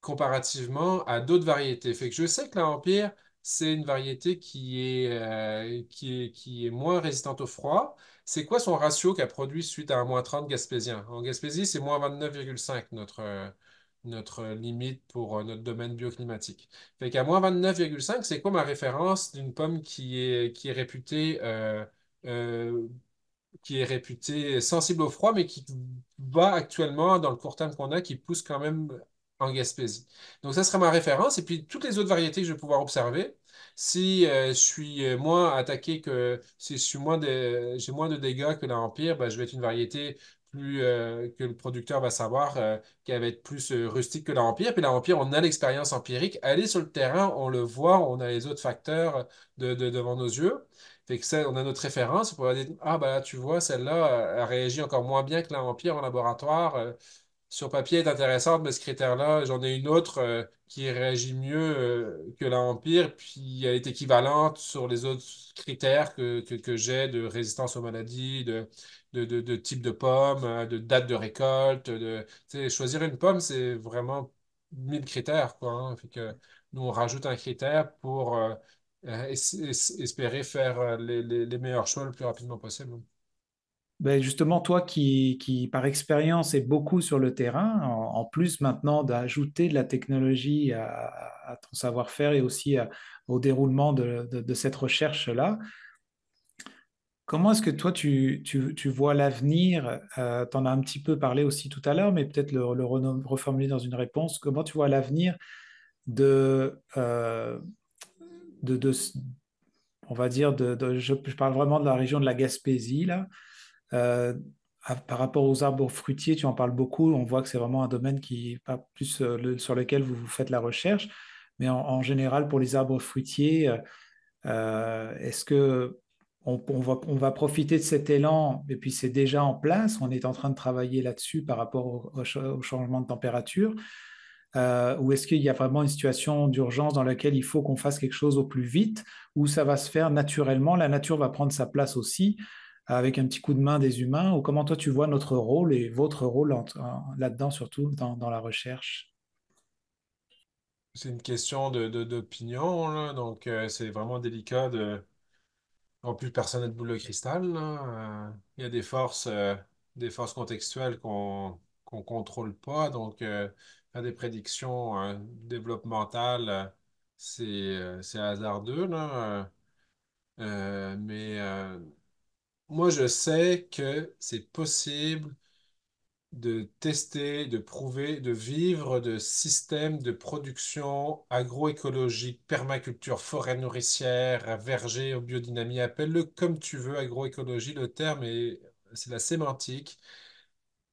comparativement à d'autres variétés. Fait que je sais que la Empire, c'est une variété qui est moins résistante au froid, c'est quoi son ratio qu'a produit suite à un moins 30 gaspésien? En Gaspésie, c'est moins 29,5 notre, euh, notre limite pour euh, notre domaine bioclimatique. Fait qu'à moins 29,5, c'est quoi ma référence d'une pomme qui est, qui est réputée euh, qui est réputée sensible au froid, mais qui va actuellement, dans le court terme qu'on a, qui pousse quand même en Gaspésie. Donc, ça sera ma référence. Et puis, toutes les autres variétés que je vais pouvoir observer, si euh, je suis euh, moins attaqué que. Si je suis moins de, j'ai moins de dégâts que l'Empire, ben, je vais être une variété plus euh, que le producteur va savoir qui qu'elle va être plus rustique que l'Empire. Puis l'Empire, on a l'expérience empirique. Aller sur le terrain, on le voit, on a les autres facteurs de, devant nos yeux. on a notre référence. On pourrait dire Ah, ben là, tu vois, celle-là, elle réagit encore moins bien que l'Empire en laboratoire. sur papier, est intéressante, mais ce critère-là, j'en ai une autre qui réagit mieux euh, que l'Empire, puis elle est équivalente sur les autres critères que, que, que j'ai de résistance aux maladies, de, de, de, de, type de pomme, euh, de date de récolte. De, choisir une pomme, c'est vraiment mille critères. Quoi, hein. fait que nous, on rajoute un critère pour euh, espérer faire les, les, les meilleurs choix le plus rapidement possible ben justement, toi qui, qui par expérience est beaucoup sur le terrain, en, plus maintenant d'ajouter de la technologie à, ton savoir-faire et aussi au déroulement de, de, cette recherche-là, comment est-ce que toi tu, tu, vois l'avenir euh, Tu en as un petit peu parlé aussi tout à l'heure, mais peut-être le, reformuler dans une réponse. Comment tu vois l'avenir de, euh, de, de, on va dire, de, je parle vraiment de la région de la Gaspésie, là euh, par rapport aux arbres fruitiers, tu en parles beaucoup. On voit que c'est vraiment un domaine qui plus euh, sur lequel vous, vous, faites la recherche. Mais en, général, pour les arbres fruitiers, euh, est-ce que on, va, profiter de cet élan et puis c'est déjà en place On est en train de travailler là-dessus par rapport au, changement de température. ou est-ce qu'il y a vraiment une situation d'urgence dans laquelle il faut qu'on fasse quelque chose au plus vite, ou ça va se faire naturellement, la nature va prendre sa place aussi, avec un petit coup de main des humains ou comment toi tu vois notre rôle et votre rôle là-dedans, surtout dans, la recherche C'est une question d'opinion, de, donc euh, c'est vraiment délicat de... En plus, personne n'a de boule de cristal. Euh, il y a des forces, euh, des forces contextuelles qu'on contrôle pas, donc faire des prédictions développementales, c'est hasardeux, là. mais moi, je sais que c'est possible de tester, de prouver, de vivre de systèmes de production agroécologique, permaculture, forêt nourricière, verger, biodynamie, appelle-le comme tu veux, agroécologie, le terme, est, c'est la sémantique.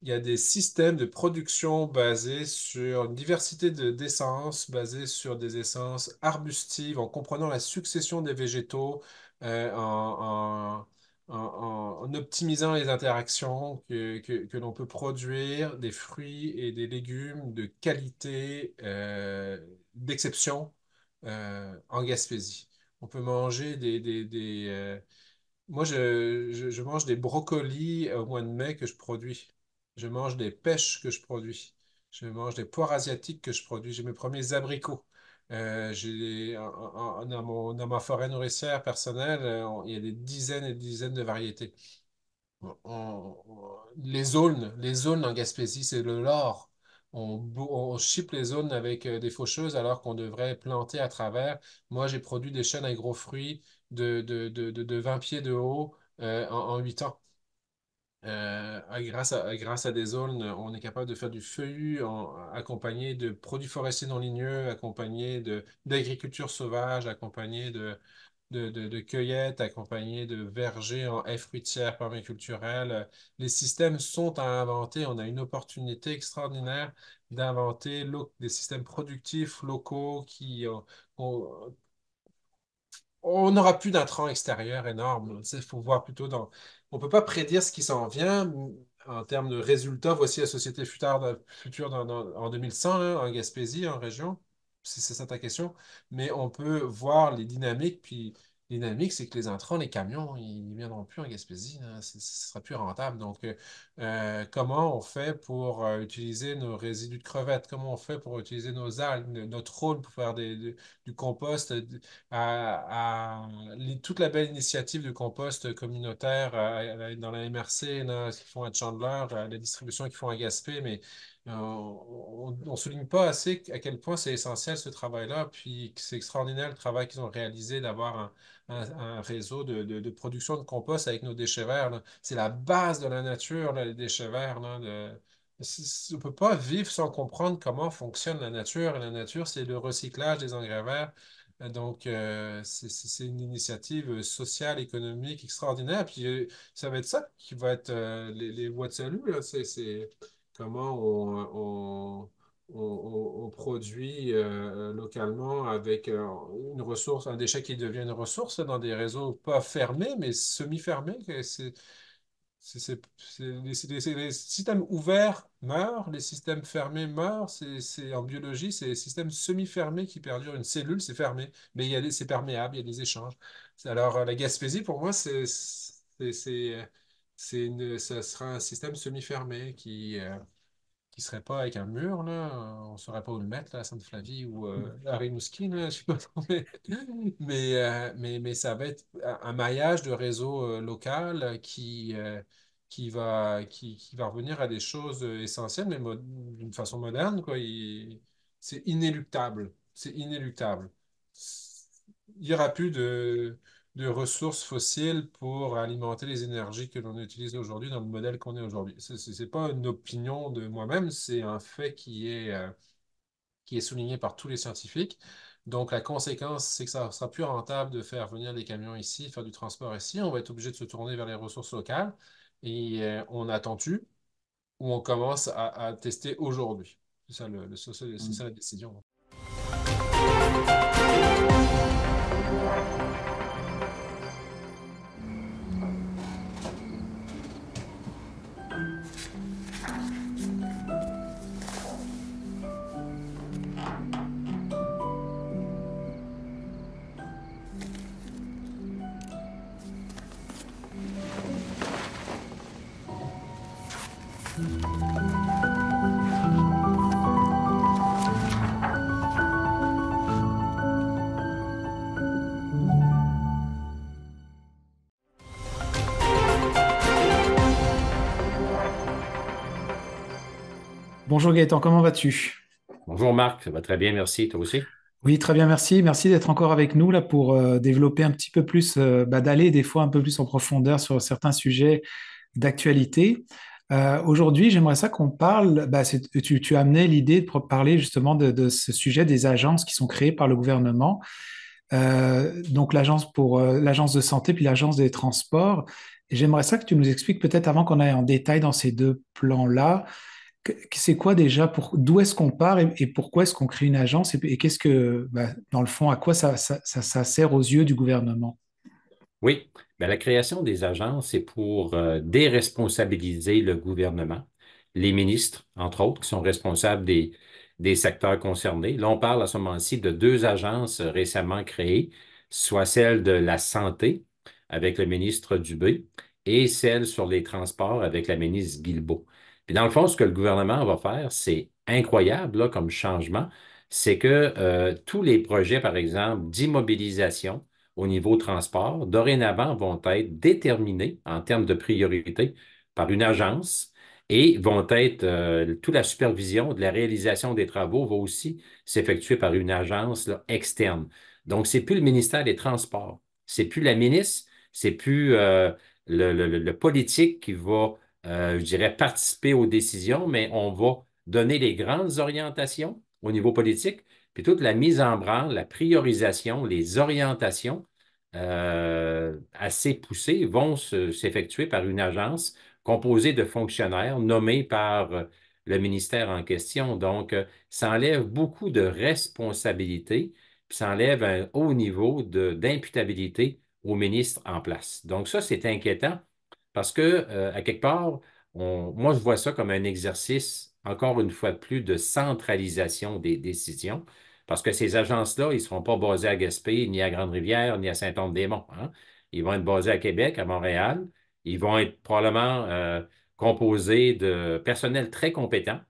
Il y a des systèmes de production basés sur une diversité de, d'essences, basés sur des essences arbustives, en comprenant la succession des végétaux, euh, en en, optimisant les interactions que, l'on peut produire des fruits et des légumes de qualité euh, d'exception euh, en Gaspésie. On peut manger des... Euh, moi, je, je, mange des brocolis au mois de mai que je produis. Je mange des pêches que je produis. Je mange des poires asiatiques que je produis. J'ai mes premiers abricots euh, j'ai, dans, ma forêt nourricière personnelle, euh, il y a des dizaines et des dizaines de variétés. les zones, les zones en Gaspésie, c'est le lor. On, on les zones avec euh, des faucheuses alors qu'on devrait planter à travers. Moi, j'ai produit des chaînes à gros fruits de, de, 20 pieds de haut en, en, 8 ans. Euh, grâce, à, grâce à des zones on est capable de faire du feuillu accompagné de produits forestiers non ligneux, accompagné d'agriculture sauvage, accompagné de, de, cueillettes, accompagné de vergers en haies fruitières permaculturelles. Les systèmes sont à inventer. On a une opportunité extraordinaire d'inventer des systèmes productifs locaux qui euh, ont, on n'aura plus d'intrants extérieurs énormes. Il faut voir plutôt dans on ne peut pas prédire ce qui s'en vient en termes de résultats. Voici la société future, en 2100, en Gaspésie, en région, si c'est ça ta question. Mais on peut voir les dynamiques, puis dynamique, c'est que les intrants, les camions, hein, ils ne viendront plus en Gaspésie. Hein. Ce ne sera plus rentable. Donc, euh, euh, comment on fait pour euh, utiliser nos résidus de crevettes? Comment on fait pour utiliser nos algues, notre rôle pour faire du compost? À, toute la belle initiative de compost communautaire dans la MRC, ce qu'ils font à Chandler, la distribution qu'ils font à Gaspé, mais euh, on ne souligne pas assez à quel point c'est essentiel ce travail-là, puis c'est extraordinaire le travail qu'ils ont réalisé d'avoir un, réseau de, production de compost avec nos déchets verts. C'est la base de la nature, les déchets verts. on ne peut pas vivre sans comprendre comment fonctionne la nature. Et la nature, c'est le recyclage des engrais verts. Euh, donc, euh, c'est une initiative sociale, économique extraordinaire. Puis, ça va être ça qui va être les, les voies de salut. C'est comment on, produit euh, euh, localement avec euh, une ressource, un déchet qui devient une ressource dans des réseaux pas fermés, mais semi-fermés. Les systèmes ouverts meurent, les systèmes fermés meurent. C'est en biologie, c'est les systèmes semi-fermés qui perdurent. Une cellule, c'est fermé, mais c'est perméable, il y a des échanges. Alors, la Gaspésie, pour moi, c'est ce ça sera un système semi-fermé qui ne euh, qui serait pas avec un mur. Là. On ne saurait pas où le mettre à Sainte-Flavie ou euh, mm. à Rimouski, je je sais pas mais, euh, mais, mais, ça va être un maillage de réseau local qui, qui, va, qui, qui, va revenir à des choses essentielles, mais d'une façon moderne. Quoi. c'est inéluctable. C'est inéluctable. Il n'y aura plus de de ressources fossiles pour alimenter les énergies que l'on utilise aujourd'hui dans le modèle qu'on est aujourd'hui. Ce n'est pas une opinion de moi-même, c'est un fait qui est, euh, qui est souligné par tous les scientifiques. Donc, la conséquence, c'est que ça sera plus rentable de faire venir des camions ici, faire du transport ici. On va être obligé de se tourner vers les ressources locales et euh, on attend-tu ou on commence à, tester aujourd'hui. C'est ça, le, ça la décision. Bonjour Gaëtan, comment vas-tu Bonjour Marc, ça va très bien, merci. Toi aussi Oui, très bien, merci. Merci d'être encore avec nous là pour euh, développer un petit peu plus, euh, bah, d'aller des fois un peu plus en profondeur sur certains sujets d'actualité. Euh, aujourd'hui, j'aimerais ça qu'on parle, bah, tu, as amené l'idée de parler justement de, ce sujet des agences qui sont créées par le gouvernement. donc l'agence pour l'agence de santé puis l'agence des transports. J'aimerais ça que tu nous expliques peut-être avant qu'on aille en détail dans ces deux plans-là, c'est quoi déjà pour d'où est-ce qu'on part et, pourquoi est-ce qu'on crée une agence et, qu'est-ce que bah, dans le fond à quoi ça, sert aux yeux du gouvernement Oui, ben, la création des agences c'est pour euh, déresponsabiliser le gouvernement, les ministres entre autres qui sont responsables des, des secteurs concernés. Là on parle à ce moment-ci de deux agences euh, récemment créées, soit celle de la santé avec le ministre Dubé et celle sur les transports avec la ministre Guilbeault. Et dans le fond, ce que le gouvernement va faire, c'est incroyable comme changement, c'est que euh, tous les projets, par exemple, d'immobilisation au niveau transport, dorénavant vont être déterminés en termes de priorité par une agence et vont être, euh, toute la supervision de la réalisation des travaux va aussi s'effectuer par une agence externe. Donc, ce n'est plus le ministère des Transports, ce n'est plus la ministre, ce n'est plus euh, le, politique qui va euh, je dirais, participer aux décisions, mais on va donner les grandes orientations au niveau politique, puis toute la mise en branle, la priorisation, les orientations euh, assez poussées vont s'effectuer par une agence composée de fonctionnaires nommés par euh, le ministère en question. Donc, ça enlève beaucoup de responsabilités, puis ça enlève un haut niveau d'imputabilité au ministre en place. Donc, ça, c'est inquiétant parce que, euh, à quelque part, moi, je vois ça comme un exercice, encore une fois de plus, de centralisation des décisions, parce que ces agences-là, ils ne seront pas basés à Gaspé, ni à Grande-Rivière, ni à Saint-Anne-des-Monts. Hein. Ils vont être basés à Québec, à Montréal. Ils vont être probablement euh, composés de personnels très compétents,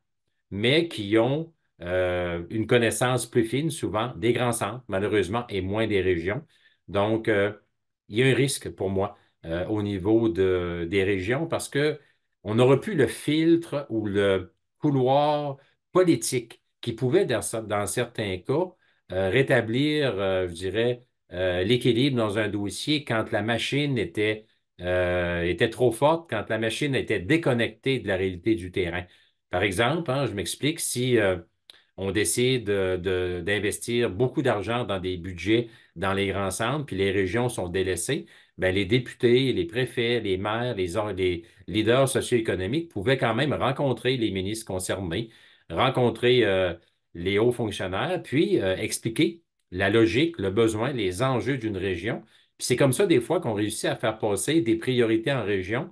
mais qui ont euh, une connaissance plus fine, souvent, des grands centres, malheureusement, et moins des régions. Donc, il y a un risque pour moi euh, au niveau des régions parce qu'on aurait pu le filtre ou le couloir politique qui pouvait, dans, certains cas, euh, rétablir, euh, je dirais, l'équilibre dans un dossier quand la machine était, trop forte, quand la machine était déconnectée de la réalité du terrain. Par exemple, hein, je m'explique, si on décide d'investir beaucoup d'argent dans des budgets dans les grands centres, puis les régions sont délaissées, ben, les députés, les préfets, les maires, les, leaders socio-économiques pouvaient quand même rencontrer les ministres concernés, rencontrer euh, les hauts fonctionnaires, puis euh, expliquer la logique, le besoin, les enjeux d'une région. c'est comme ça, des fois, qu'on réussit à faire passer des priorités en région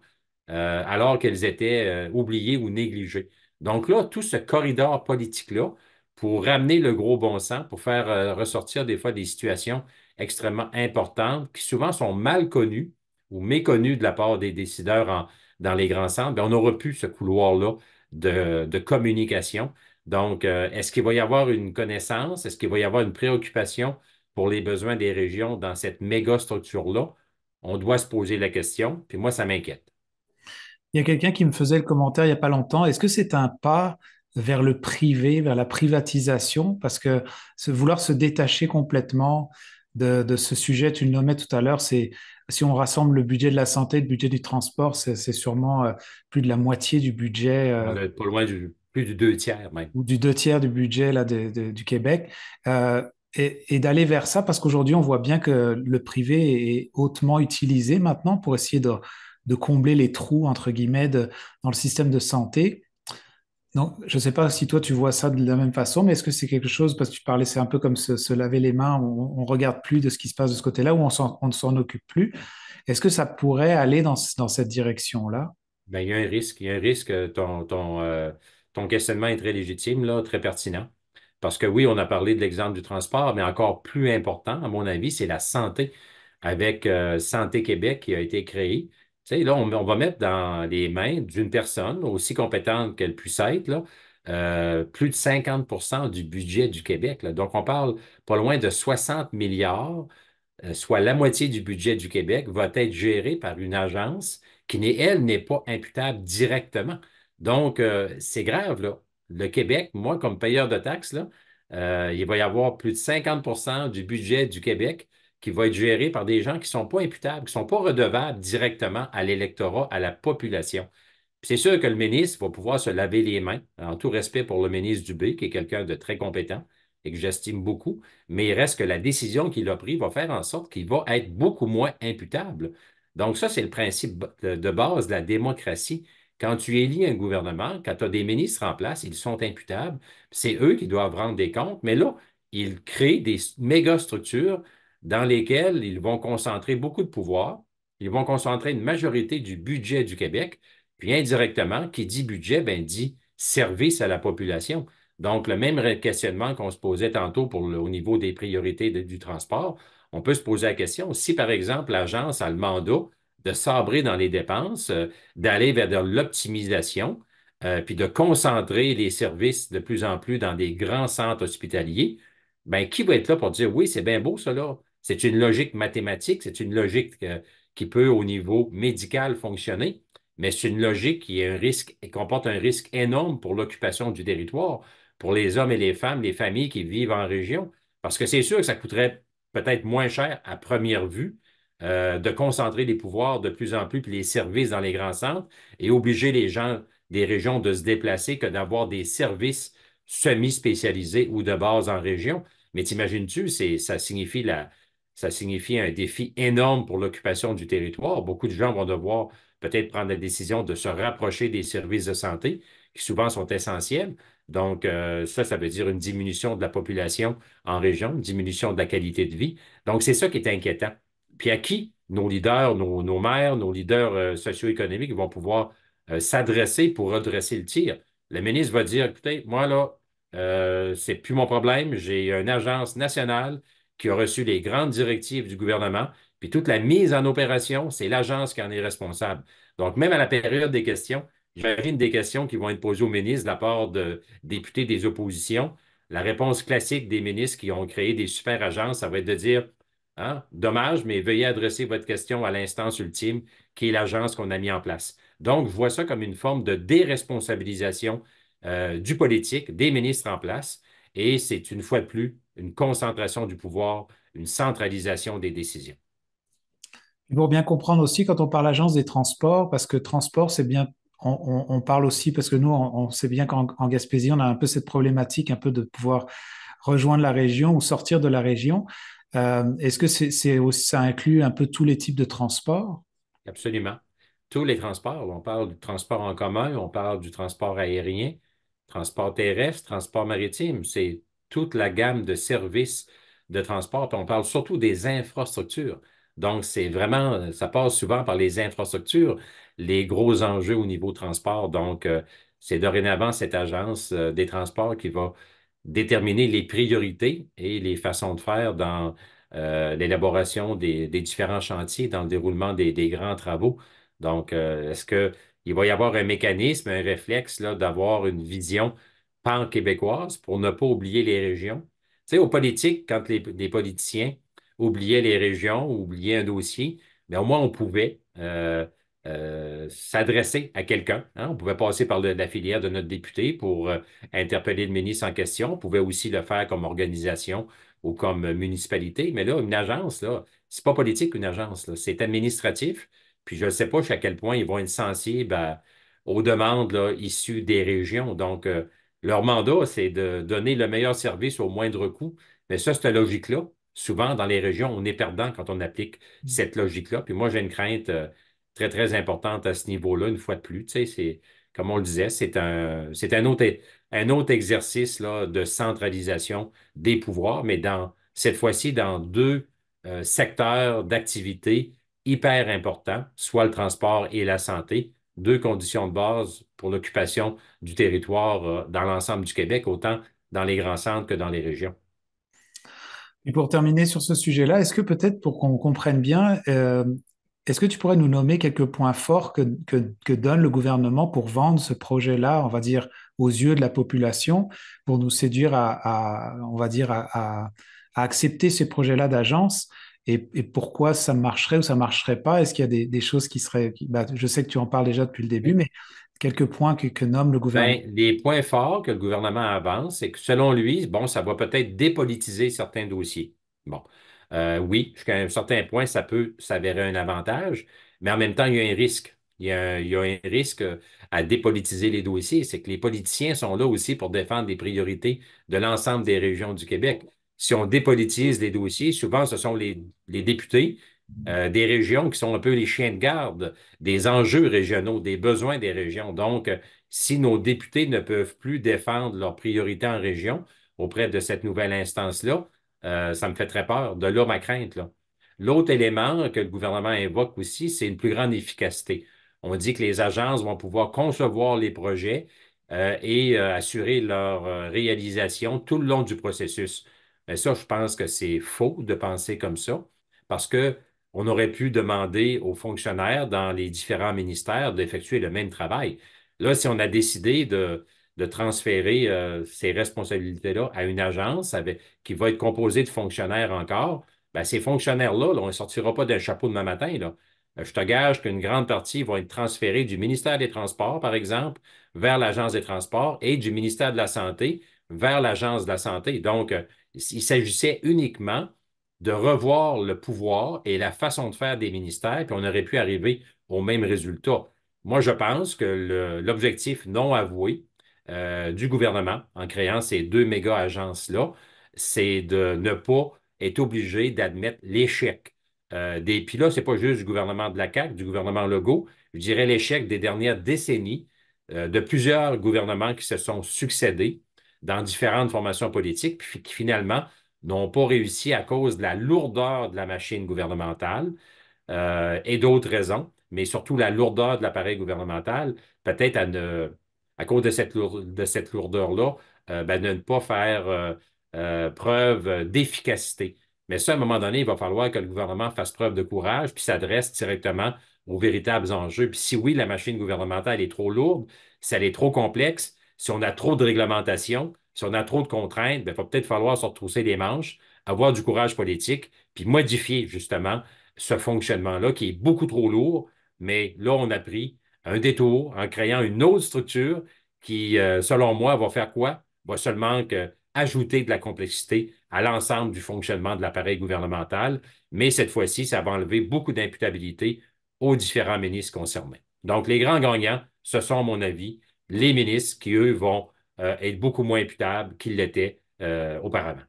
euh, alors qu'elles étaient oubliées ou négligées. Donc là, tout ce corridor politique-là, pour ramener le gros bon sens, pour faire ressortir des fois des situations extrêmement importantes qui souvent sont mal connues ou méconnues de la part des décideurs dans les grands centres, ben, on aurait pu ce couloir-là de, communication. Donc, euh, est-ce qu'il va y avoir une connaissance? Est-ce qu'il va y avoir une préoccupation pour les besoins des régions dans cette méga structure-là? On doit se poser la question, puis moi, ça m'inquiète. Il y a quelqu'un qui me faisait le commentaire il n'y a pas longtemps. Est-ce que c'est un pas vers le privé, vers la privatisation, parce que vouloir se détacher complètement de, ce sujet. Tu le nommais tout à l'heure, c'est si on rassemble le budget de la santé, le budget du transport, c'est sûrement euh, plus de la moitié du budget. Euh, pas loin du plus du deux tiers, Ou du deux tiers du budget là, du Québec. Euh, et d'aller vers ça, parce qu'aujourd'hui, on voit bien que le privé est hautement utilisé maintenant pour essayer de, combler les trous, entre guillemets, dans le système de santé. Donc, je ne sais pas si toi tu vois ça de la même façon, mais est-ce que c'est quelque chose, parce que tu parlais, c'est un peu comme se, laver les mains, on ne regarde plus de ce qui se passe de ce côté-là, ou on ne s'en occupe plus. Est-ce que ça pourrait aller dans, cette direction-là? Ben, il y a un risque, il y a un risque, euh, euh, ton, questionnement est très légitime, là, très pertinent. Parce que oui, on a parlé de l'exemple du transport, mais encore plus important, à mon avis, c'est la santé avec euh, Santé Québec qui a été créé là, on, va mettre dans les mains d'une personne, aussi compétente qu'elle puisse être, là, euh, plus de 50 du budget du Québec. Donc, on parle pas loin de 60 milliards, euh, soit la moitié du budget du Québec, va être géré par une agence qui, elle, n'est pas imputable directement. Donc, euh, c'est grave. Là. Le Québec, moi, comme payeur de taxes, il va y avoir plus de 50 du budget du Québec qui va être géré par des gens qui ne sont pas imputables, qui ne sont pas redevables directement à l'électorat, à la population. C'est sûr que le ministre va pouvoir se laver les mains, en tout respect pour le ministre Dubé, qui est quelqu'un de très compétent et que j'estime beaucoup, mais il reste que la décision qu'il a prise va faire en sorte qu'il va être beaucoup moins imputable. Donc ça, c'est le principe de base de la démocratie. Quand tu élis un gouvernement, quand tu as des ministres en place, ils sont imputables, c'est eux qui doivent rendre des comptes, mais là, ils créent des méga structures dans lesquels ils vont concentrer beaucoup de pouvoir, ils vont concentrer une majorité du budget du Québec, puis indirectement, qui dit budget, ben dit service à la population. Donc, le même questionnement qu'on se posait tantôt pour au niveau des priorités du transport, on peut se poser la question si, par exemple, l'agence a le mandat de sabrer dans les dépenses, euh, d'aller vers de l'optimisation, euh, puis de concentrer les services de plus en plus dans des grands centres hospitaliers, bien qui va être là pour dire oui, c'est bien beau cela, c'est une logique mathématique, c'est une logique euh, qui peut, au niveau médical, fonctionner, mais c'est une logique qui, est un risque, comporte un risque énorme pour l'occupation du territoire, pour les hommes et les femmes, les familles qui vivent en région. Parce que c'est sûr que ça coûterait peut-être moins cher à première vue euh, de concentrer les pouvoirs de plus en plus, puis les services dans les grands centres, et obliger les gens des régions de se déplacer que d'avoir des services semi-spécialisés ou de base en région. Mais t'imagines-tu, ça signifie la, ça signifie un défi énorme pour l'occupation du territoire. Beaucoup de gens vont devoir peut-être prendre la décision de se rapprocher des services de santé, qui souvent sont essentiels. Donc, euh, ça, ça veut dire une diminution de la population en région, une diminution de la qualité de vie. Donc, c'est ça qui est inquiétant. Puis à qui nos leaders, nos, maires, nos leaders euh, socio-économiques vont pouvoir euh, s'adresser pour redresser le tir? Le ministre va dire, écoutez, moi là, c'est plus mon problème, j'ai une agence nationale qui a reçu les grandes directives du gouvernement, puis toute la mise en opération, c'est l'agence qui en est responsable. Donc, même à la période des questions, j'imagine des questions qui vont être posées aux ministres de la part de députés des oppositions. La réponse classique des ministres qui ont créé des super agences, ça va être de dire hein, dommage, mais veuillez adresser votre question à l'instance ultime, qui est l'agence qu'on a mis en place. Donc, je vois ça comme une forme de déresponsabilisation euh, du politique, des ministres en place. Et c'est une fois de plus une concentration du pouvoir, une centralisation des décisions. Pour bien comprendre aussi quand on parle agence des transports, parce que transport, c'est bien on, parle aussi, parce que nous, on, sait bien qu'en Gaspésie, on a un peu cette problématique un peu de pouvoir rejoindre la région ou sortir de la région. Euh, est-ce que c'est aussi, ça inclut un peu tous les types de transports? Absolument. Tous les transports. On parle du transport en commun, on parle du transport aérien, transport terrestre, transport maritime, c'est toute la gamme de services de transport. On parle surtout des infrastructures. Donc, c'est vraiment, ça passe souvent par les infrastructures, les gros enjeux au niveau transport. Donc, euh, c'est dorénavant cette agence euh, des transports qui va déterminer les priorités et les façons de faire dans euh, l'élaboration des, différents chantiers, dans le déroulement des, des grands travaux. Donc, est-ce que il va y avoir un mécanisme, un réflexe d'avoir une vision pan-québécoise pour ne pas oublier les régions. Tu sais, aux politiques, quand les, politiciens oubliaient les régions, oubliaient un dossier, mais ben, au moins on pouvait euh, euh, s'adresser à quelqu'un. Hein. On pouvait passer par la filière de notre député pour euh, interpeller le ministre en question. On pouvait aussi le faire comme organisation ou comme municipalité. Mais là, une agence, là, c'est pas politique une agence, c'est administratif. Puis je ne sais pas à quel point ils vont être sensibles aux demandes issues des régions. Donc, euh, leur mandat, c'est de donner le meilleur service au moindre coût. Mais ça, c'est la logique-là, souvent dans les régions, on est perdant quand on applique mm. cette logique-là. Puis moi, j'ai une crainte euh, très, très importante à ce niveau-là, une fois de plus. c'est, comme on le disait, c'est un, autre, exercice là, de centralisation des pouvoirs, mais dans, cette fois-ci dans deux euh, secteurs d'activité hyper important, soit le transport et la santé, deux conditions de base pour l'occupation du territoire euh, dans l'ensemble du Québec, autant dans les grands centres que dans les régions. Et pour terminer sur ce sujet-là, est-ce que peut-être pour qu'on comprenne bien, euh, est-ce que tu pourrais nous nommer quelques points forts que, donne le gouvernement pour vendre ce projet-là, on va dire, aux yeux de la population, pour nous séduire à, on va dire, à accepter ces projets-là d'agence et, pourquoi ça marcherait ou ça marcherait pas Est-ce qu'il y a des, choses qui seraient. Bah, je sais que tu en parles déjà depuis le début, mais quelques points que, nomme le gouvernement. Ben, les points forts que le gouvernement avance, c'est que selon lui, bon, ça va peut-être dépolitiser certains dossiers. Bon. Euh, oui, jusqu'à un certain point, ça peut s'avérer un avantage, mais en même temps, il y a un risque. Il y, a, il y a un risque euh, à dépolitiser les dossiers. C'est que les politiciens sont là aussi pour défendre les priorités de l'ensemble des régions du Québec si on dépolitise les dossiers, souvent ce sont les, députés euh, des régions qui sont un peu les chiens de garde des enjeux régionaux, des besoins des régions. Donc, euh, si nos députés ne peuvent plus défendre leurs priorités en région auprès de cette nouvelle instance-là, euh, ça me fait très peur. De là ma crainte. L'autre élément que le gouvernement invoque aussi, c'est une plus grande efficacité. On dit que les agences vont pouvoir concevoir les projets et assurer leur réalisation tout le long du processus ça, je pense que c'est faux de penser comme ça, parce qu'on aurait pu demander aux fonctionnaires dans les différents ministères d'effectuer le même travail. Là, si on a décidé de, transférer euh, ces responsabilités-là à une agence avec, qui va être composée de fonctionnaires encore, ben, ces fonctionnaires-là, on ne sortira pas d'un chapeau demain matin. Euh, je te gage qu'une grande partie vont être transférées du ministère des Transports, par exemple, vers l'Agence des Transports et du ministère de la Santé vers l'Agence de la Santé. Donc, euh, il s'agissait uniquement de revoir le pouvoir et la façon de faire des ministères, puis on aurait pu arriver au même résultat. Moi, je pense que l'objectif non avoué euh, du gouvernement en créant ces deux méga-agences-là, c'est de ne pas être obligé d'admettre l'échec. Euh, des, puis là, ce n'est pas juste du gouvernement de la CAQ, du gouvernement Legault, je dirais l'échec des dernières décennies euh, de plusieurs gouvernements qui se sont succédés dans différentes formations politiques, puis qui finalement n'ont pas réussi à cause de la lourdeur de la machine gouvernementale euh, et d'autres raisons, mais surtout la lourdeur de l'appareil gouvernemental, peut-être à, à cause de cette, lourdeur-là, euh, ben, de ne pas faire euh, preuve d'efficacité. Mais ça, à un moment donné, il va falloir que le gouvernement fasse preuve de courage puis s'adresse directement aux véritables enjeux. Puis si oui, la machine gouvernementale est trop lourde, si elle est trop complexe, si on a trop de réglementation, si on a trop de contraintes, ben, il va peut-être falloir se retrousser les manches, avoir du courage politique, puis modifier justement ce fonctionnement-là qui est beaucoup trop lourd. Mais là, on a pris un détour en créant une autre structure qui, euh, selon moi, va faire quoi? Va seulement que ajouter de la complexité à l'ensemble du fonctionnement de l'appareil gouvernemental, mais cette fois-ci, ça va enlever beaucoup d'imputabilité aux différents ministres concernés. Donc, les grands gagnants, ce sont, à mon avis, les ministres qui, eux, vont euh, être beaucoup moins imputables qu'ils l'étaient euh, auparavant.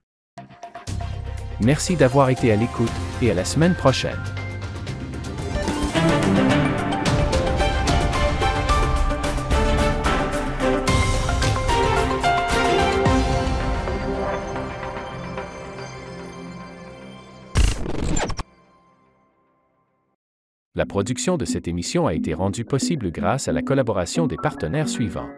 Merci d'avoir été à l'écoute et à la semaine prochaine. La production de cette émission a été rendue possible grâce à la collaboration des partenaires suivants.